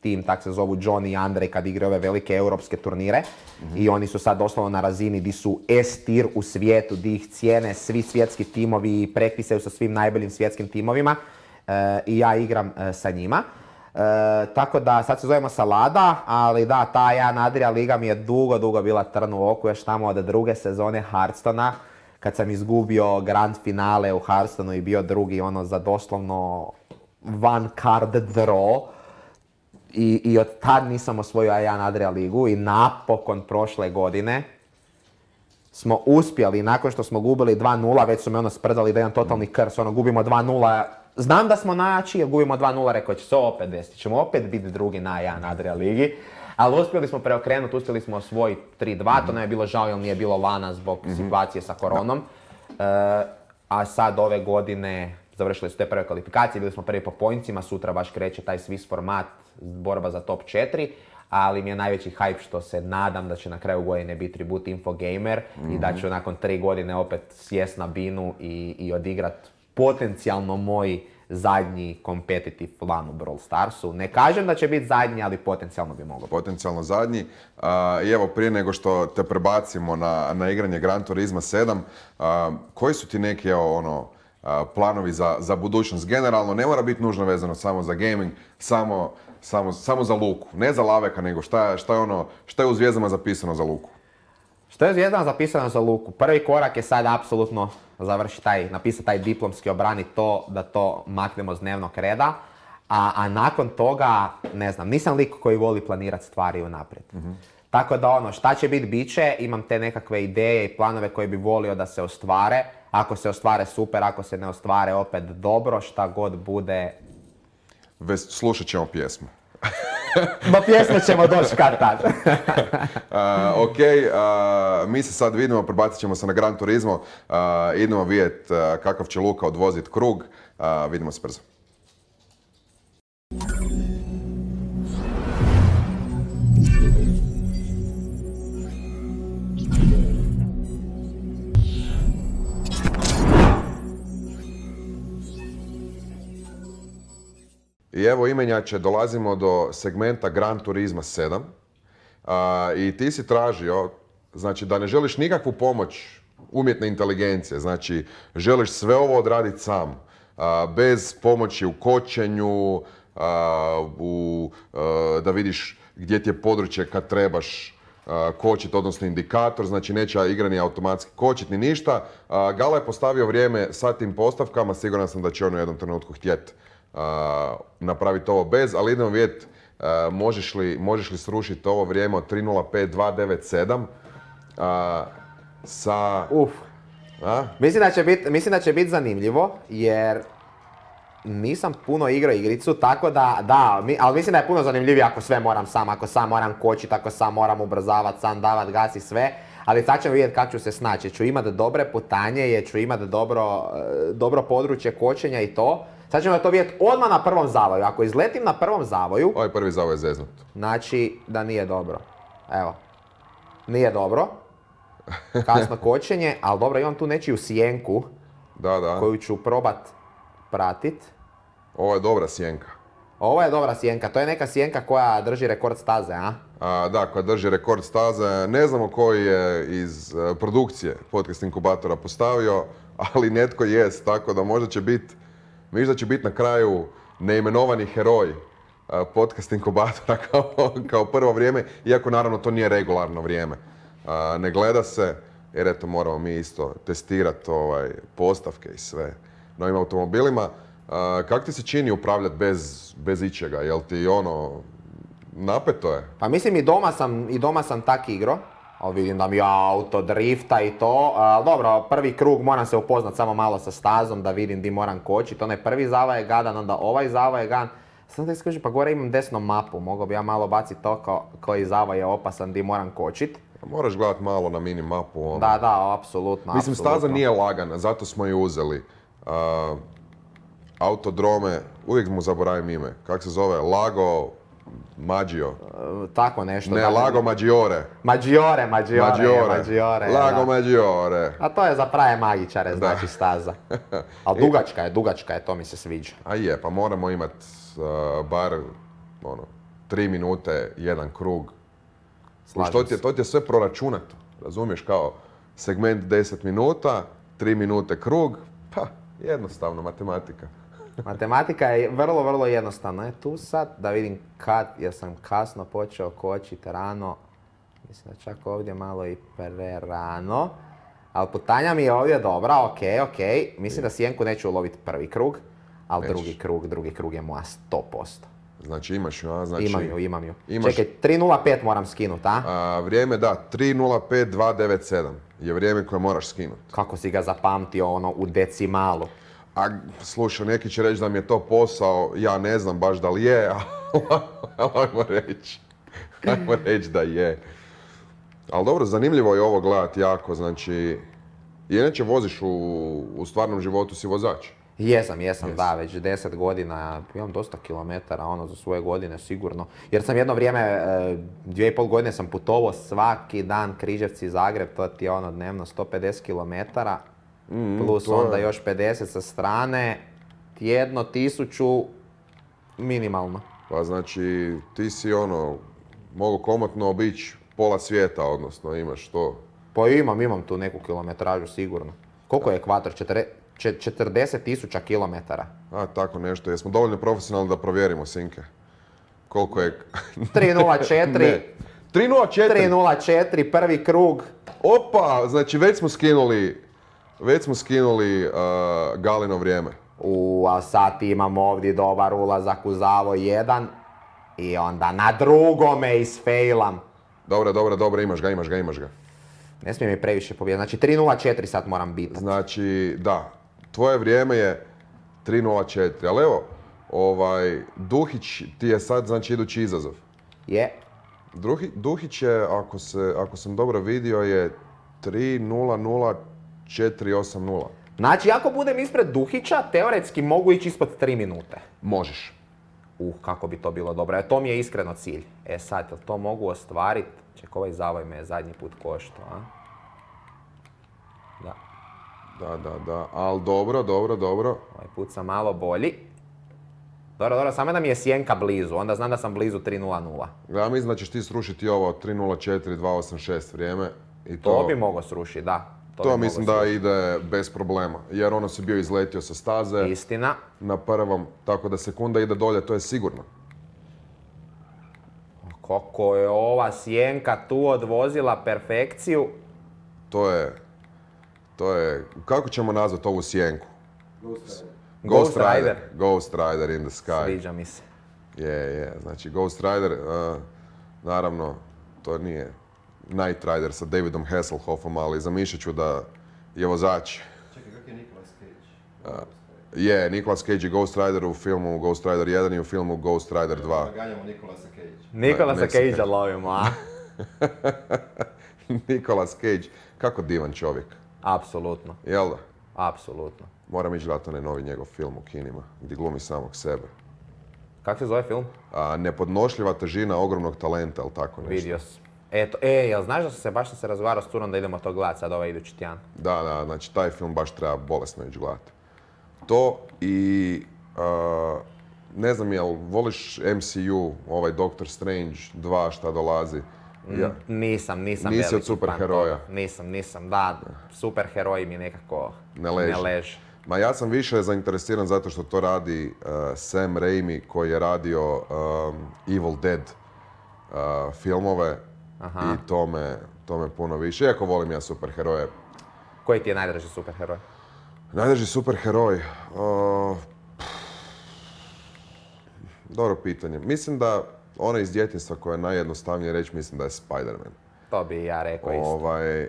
tim, tak se zovu John i Andrej kad igraju ove velike europske turnire mhm. i oni su sad doslovno na razini di su S tier u svijetu, di ih cijene svi svjetski timovi i prepisaju sa svim najboljim svjetskim timovima e, i ja igram e, sa njima. E, tako da sad se zovemo Salada, ali da, ta ja Adria Liga mi je dugo, dugo bila trn u oku još tamo od druge sezone Hardstona kad sam izgubio grand finale u Harstonu i bio drugi ono za doslovno one card draw. I, i od tad nisam osvojio A1 Adria ligu i napokon prošle godine smo uspjeli, nakon što smo gubili 2-0, već su me ono sprdali da jedan totalni krs, ono gubimo 2-0, znam da smo najjači, gubimo 2-0, rekao će se opet desiti, ćemo opet biti drugi na A1 Adria ligi. Ali uspjeli smo preokrenuti, uspjeli smo svoj 3-2, to nam je bilo žao jer nije bilo lana zbog mhm. situacije sa koronom. E, a sad ove godine završili su te prve kvalifikacije, bili smo prvi po pojncima, sutra baš kreće taj Swiss format, borba za top 4 ali mi je najveći hype što se nadam da će na kraju godine biti tribut Infogamer mm i da mhm. ću nakon tri godine opet sjest na binu i, i odigrat potencijalno moj zadnji competitive plan u Brawl Starsu. Ne kažem da će biti zadnji, ali potencijalno bi mogao. Potencijalno zadnji. I evo, prije nego što te prebacimo na, igranje Gran Turizma 7, koji su ti neki, ono, planovi za, budućnost? Generalno, ne mora biti nužno vezano samo za gaming, samo, za luku. Ne za laveka, nego šta, šta je ono, šta je u zvijezdama zapisano za luku? Što je jedna zapisano za Luku? Prvi korak je sad apsolutno završi taj, napisati taj diplomski obrani to da to maknemo s dnevnog reda. A, nakon toga, ne znam, nisam lik koji voli planirati stvari unaprijed. mm Tako da ono, šta će biti će. imam te nekakve ideje i planove koje bi volio da se ostvare. Ako se ostvare super, ako se ne ostvare opet dobro, šta god bude. Ves, slušat ćemo pjesmu. Ma pjesme ćemo doći kad tad. <laughs> ok, mi se sad vidimo, prebacit ćemo se na Gran Turismo. idemo vidjeti kakav će Luka odvoziti krug. Vidimo se brzo. I evo imenjače, dolazimo do segmenta Gran Turizma 7. I ti si tražio, znači da ne želiš nikakvu pomoć umjetne inteligencije, znači želiš sve ovo odraditi sam, bez pomoći u kočenju, da vidiš gdje ti je područje kad trebaš kočiti, odnosno indikator, znači neće igra automatski kočiti ni ništa. Gala je postavio vrijeme sa tim postavkama, siguran sam da će on u jednom trenutku htjeti napraviti ovo bez, ali idemo vidjeti možeš li, srušiti ovo vrijeme od 3.05.297 sa... Uf. Mislim da će biti bit zanimljivo jer nisam puno igrao igricu, tako da, da, ali mislim da je puno zanimljivije ako sve moram sam, ako sam moram kočiti, ako sam moram ubrzavati, sam davat gas i sve. Ali sad ćemo vidjeti kako ću se snaći, ću imat dobre putanje, ću imat dobro, e, dobro područje kočenja i to. Sad ćemo to vidjeti odmah na prvom zavoju. Ako izletim na prvom zavoju... Ovaj prvi zavoj je zeznut. Znači da nije dobro. Evo. Nije dobro. Kasno <laughs> kočenje, ali dobro, imam tu nečiju sjenku. Da, da. Koju ću probat pratit. Ovo je dobra sjenka. Ovo je dobra sjenka. To je neka sjenka koja drži rekord staze, a? a da, koja drži rekord staze. Ne znamo koji je iz eh, produkcije podcast inkubatora postavio, ali netko jest, tako da možda će biti Viš da će biti na kraju neimenovani heroj e, podcast inkubatora <laughs> kao, kao prvo vrijeme, iako naravno to nije regularno vrijeme. E, ne gleda se, jer eto moramo mi isto testirati ovaj, postavke i sve novim automobilima. E, Kako ti se čini upravljati bez, ičega? Jel ti ono, napeto je? Pa mislim i doma sam, i doma sam tak igro vidim da mi auto drifta i to. dobro, prvi krug moram se upoznat samo malo sa stazom da vidim di moram kočit. Onaj prvi zavaj je gadan, onda ovaj zavaj je gadan. Sam da iskužim, pa gore imam desnu mapu, mogao bi ja malo baciti to koji zavaj je opasan, di moram kočit. Moraš gledat malo na mini mapu. Ono. Da, da, apsolutno. Mislim, staza nije lagana, zato smo ju uzeli. autodrome, uvijek mu zaboravim ime, kako se zove, Lago, Maggio. E, tako nešto. Ne, Lago Maggiore. Maggiore, Maggiore, Maggiore. Lago da. A to je za prave magičare, znači staza. <laughs> Ali dugačka je, dugačka je, to mi se sviđa. A je, pa moramo imat e, bar ono, tri minute, jedan krug. Slažim to ti je sve proračunato, razumiješ, kao segment 10 minuta, tri minute krug, pa jednostavno matematika. Matematika je vrlo, vrlo jednostavna. Je tu sad da vidim kad, jer sam kasno počeo kočiti rano. Mislim da čak ovdje malo i prerano. Ali putanja mi je ovdje dobra, ok, ok. Mislim da sjenku neću uloviti prvi krug, ali drugi krug, drugi krug je moja 100%. Znači imaš ju, a? Znači, imam ju, imam ju. Čekaj, 3.05 moram skinut, a? a vrijeme da, 3.05.297 je vrijeme koje moraš skinut. Kako si ga zapamtio ono u decimalu? A slušaj, neki će reći da mi je to posao, ja ne znam baš da li je, <laughs> ali ajmo reći. Ajmo reći da je. Ali dobro, zanimljivo je ovo gledati jako, znači... Inače voziš u, u stvarnom životu, si vozač. Jesam, jesam, da, već deset godina, imam dosta kilometara, ono, za svoje godine, sigurno. Jer sam jedno vrijeme, e, dvije i pol godine sam putovao svaki dan Križevci-Zagreb, to ti je ono dnevno 150 kilometara. Mm-hmm. plus onda još 50 sa strane, tjedno tisuću minimalno. Pa znači ti si ono, mogu komotno obići pola svijeta, odnosno imaš to. Pa imam, imam tu neku kilometražu sigurno. Koliko je ekvator? 40 tisuća kilometara. A tako nešto, jesmo dovoljno profesionalni da provjerimo sinke. Koliko je... 304. 304. 304, prvi krug. Opa, znači već smo skinuli već smo skinuli uh, Galino vrijeme. U, a sad imamo ovdje dobar ulazak u Zavo jedan. I onda na drugome isfejlam. Dobro, dobro, dobro, imaš ga, imaš ga, imaš ga. Ne smije mi previše pobjeda. Znači 3.04 sad moram biti. Znači, da. Tvoje vrijeme je 3.04. Ali evo, ovaj, Duhić ti je sad, znači, idući izazov. Je. Duhić je, ako, se, ako sam dobro vidio, je 3.00 4-8-0. Znači, ako budem ispred Duhića, teoretski mogu ići ispod 3 minute. Možeš. Uh, kako bi to bilo dobro. E, to mi je iskreno cilj. E sad, jel to mogu ostvariti? Ček, ovaj zavoj me je zadnji put košto, a? Da. Da, da, da. Al, dobro, dobro, dobro. Ovaj put sam malo bolji. Dobro, dobro, samo da mi je sjenka blizu, onda znam da sam blizu 3.00. Ja mislim da ćeš ti srušiti ovo 3.04, 2.86 vrijeme. I to... to bi mogao srušiti, da. To, mislim da ide bez problema, jer ono se bio izletio sa staze. Istina. Na prvom, tako da sekunda ide dolje, to je sigurno. Kako je ova sjenka tu odvozila perfekciju. To je, to je, kako ćemo nazvati ovu sjenku? Ghost, Rider. Ghost Rider in the sky. Sviđa mi se. Je, je, znači Ghost Rider, eh, naravno, to nije Night Rider sa Davidom Hasselhoffom, ali zamišljat ću da je vozač... Čekaj, kak je Nicolas Cage? je, Nicolas Cage i Ghost Rider u filmu Ghost Rider 1 i u filmu Ghost Rider 2. Ganjamo Nicolasa Cage. Nicolasa Cage-a lovimo, a? <laughs> Nicolas Cage, kako divan čovjek. Apsolutno. Jel da? Apsolutno. Moram ići gledati onaj novi njegov film u kinima, gdje glumi samog sebe. Kako se zove film? A, nepodnošljiva težina ogromnog talenta, ili tako nešto. sam. Eto, e, jel znaš da se baš se razgovarao s Turom da idemo to gledati sad ovaj idući tijan? Da, da, znači taj film baš treba bolesno ići gledati. To i... ne znam jel voliš MCU, ovaj Doctor Strange 2 šta dolazi? Nisam, nisam Nisi od od superheroja? Nisam, nisam, da, superheroji mi nekako ne leži. Ma ja sam više zainteresiran zato što to radi e, Sam Raimi koji je radio e, Evil Dead e, filmove i to me, puno više, iako volim ja superheroje. Koji ti je najdraži superheroj? Najdraži superheroj? Uh, dobro pitanje. Mislim da ona iz djetinstva koja je najjednostavnije reći, mislim da je Spider-Man. To bi ja rekao isto. Ovaj, e,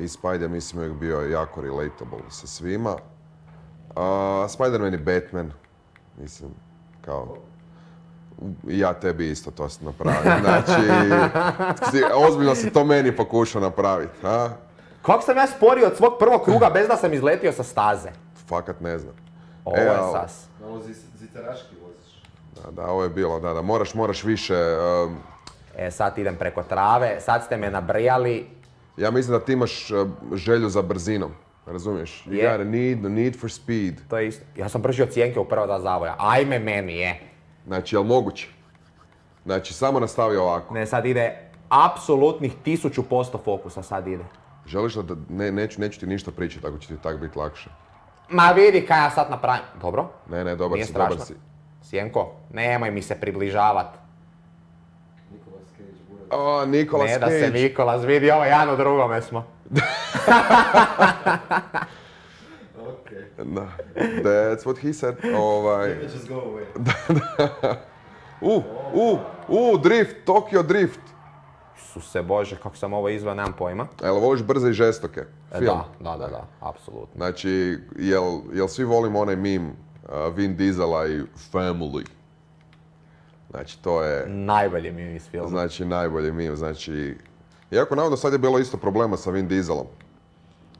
I Spider mislim uvijek bio jako relatable sa svima. Spider-Man i Batman, mislim, kao ja tebi isto to sam napravio. Znači, ozbiljno si to meni pokušao napraviti. Kako sam ja sporio od svog prvog kruga bez da sam izletio sa staze? Fakat ne znam. Ovo je e, sas. zitaraški voziš. Da, da, ovo je bilo, da, da. Moraš, moraš više... E, sad idem preko trave, sad ste me nabrijali. Ja mislim da ti imaš e, želju za brzinom. Razumiješ? You got need, need for speed. To je Ja sam od cijenke u prva dva zavoja. Ajme meni, je. Znači, li moguće? Znači, samo nastavi ovako. Ne, sad ide apsolutnih tisuću posto fokusa sad ide. Želiš da, neću, ti ništa pričati, ako će ti tak biti lakše. Ma vidi kaj ja sad napravim. Dobro? Ne, ne, dobar si, dobar si. Sjenko, nemoj mi se približavat. Nikola O, Nikola Ne, da se Nikolas vidi, ovo jedan drugome smo. <laughs> Da, that's what he said. Ovaj... Just go <laughs> U, u, u, drift, Tokyo drift. se Bože, kako sam ovo izva, nemam pojma. Jel voliš brze i žestoke? E, Film. Da, da, da, da, apsolutno. Znači, jel, svi volimo onaj mim uh, Vin Diesela i Family? Znači, to je... Najbolji mim iz filma. Znači, najbolji mim, znači... Iako navodno sad je bilo isto problema sa Vin Dieselom.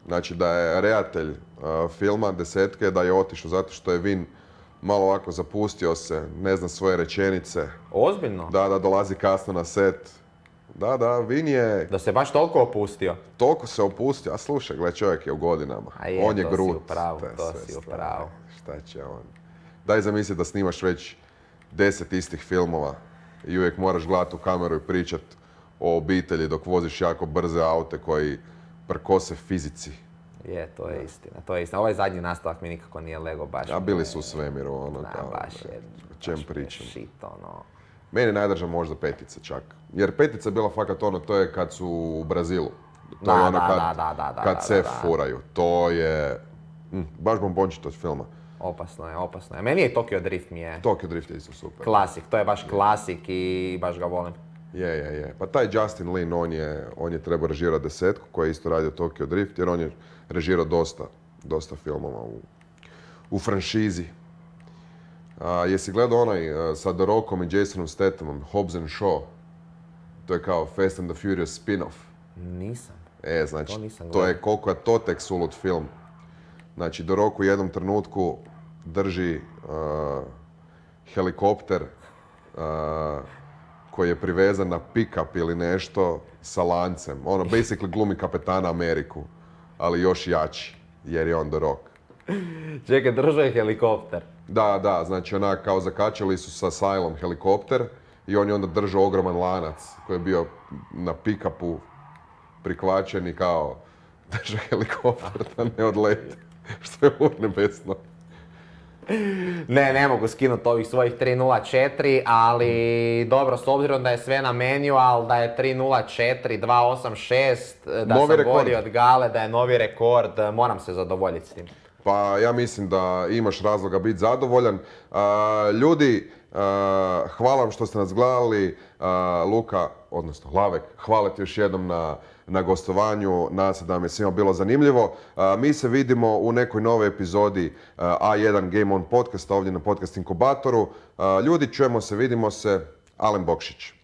Znači da je reatelj e, filma desetke da je otišao zato što je Vin malo ovako zapustio se, ne zna svoje rečenice. Ozbiljno? Da, da, dolazi kasno na set. Da, da, Vin je... Da se baš toliko opustio? Toliko se opustio, a slušaj, gle, čovjek je u godinama. A je, on je to Si upravo, to si upravo. Šta će on? Daj zamisli da snimaš već deset istih filmova i uvijek moraš gledati u kameru i pričat o obitelji dok voziš jako brze aute koji prkose fizici. Je, to je istina, to je istina. Ovaj zadnji nastavak mi nikako nije lego baš. A bili ono, su u svemiru, ono, kao, baš je, čem pričam. Shit, ono. Meni najdrža možda petica čak. Jer petica je bila fakat ono, to je kad su u Brazilu. To da, je ono kad, da, da, da, kad se furaju. To je mm, baš bombončito od filma. Opasno je, opasno je. Meni je Tokyo Drift mi je... Tokyo Drift je isto super. Klasik, to je baš klasik i baš ga volim. Je, je, je. Pa taj Justin Lin, on je, on je trebao režirati desetku koja je isto radio Tokyo Drift jer on je režirao dosta, dosta filmova u, u franšizi. A, jesi gledao onaj e, sa The Rockom i Jasonom Stathamom, Hobbs and Shaw? To je kao Fast and the Furious spin-off. Nisam. E, znači, to, je koliko je to tek sulud film. Znači, The Rock u jednom trenutku drži e, helikopter e, koji je privezan na pick-up ili nešto sa lancem. Ono, basically glumi kapetana Ameriku, ali još jači, jer je on the rock. Čekaj, držao je helikopter. Da, da, znači onak kao zakačili su sa sajlom helikopter i on je onda držao ogroman lanac koji je bio na pick-upu prikvačen i kao <laughs> držao helikopter da ne odleti, što je nebesno ne, ne mogu skinuti ovih svojih 3.04, ali mm. dobro, s obzirom da je sve na meniju, ali da je 3.04, 2.86, eh, da novi sam od Gale, da je novi rekord, eh, moram se zadovoljiti s tim. Pa ja mislim da imaš razloga biti zadovoljan. Eh, ljudi, hvala vam što ste nas gledali. Luka, odnosno Lavek, hvala ti još jednom na na gostovanju. Nadam se da vam je svima bilo zanimljivo. Mi se vidimo u nekoj novoj epizodi A1 Game On podcasta ovdje na podcast inkubatoru. Ljudi, čujemo se, vidimo se. Alen Bokšić.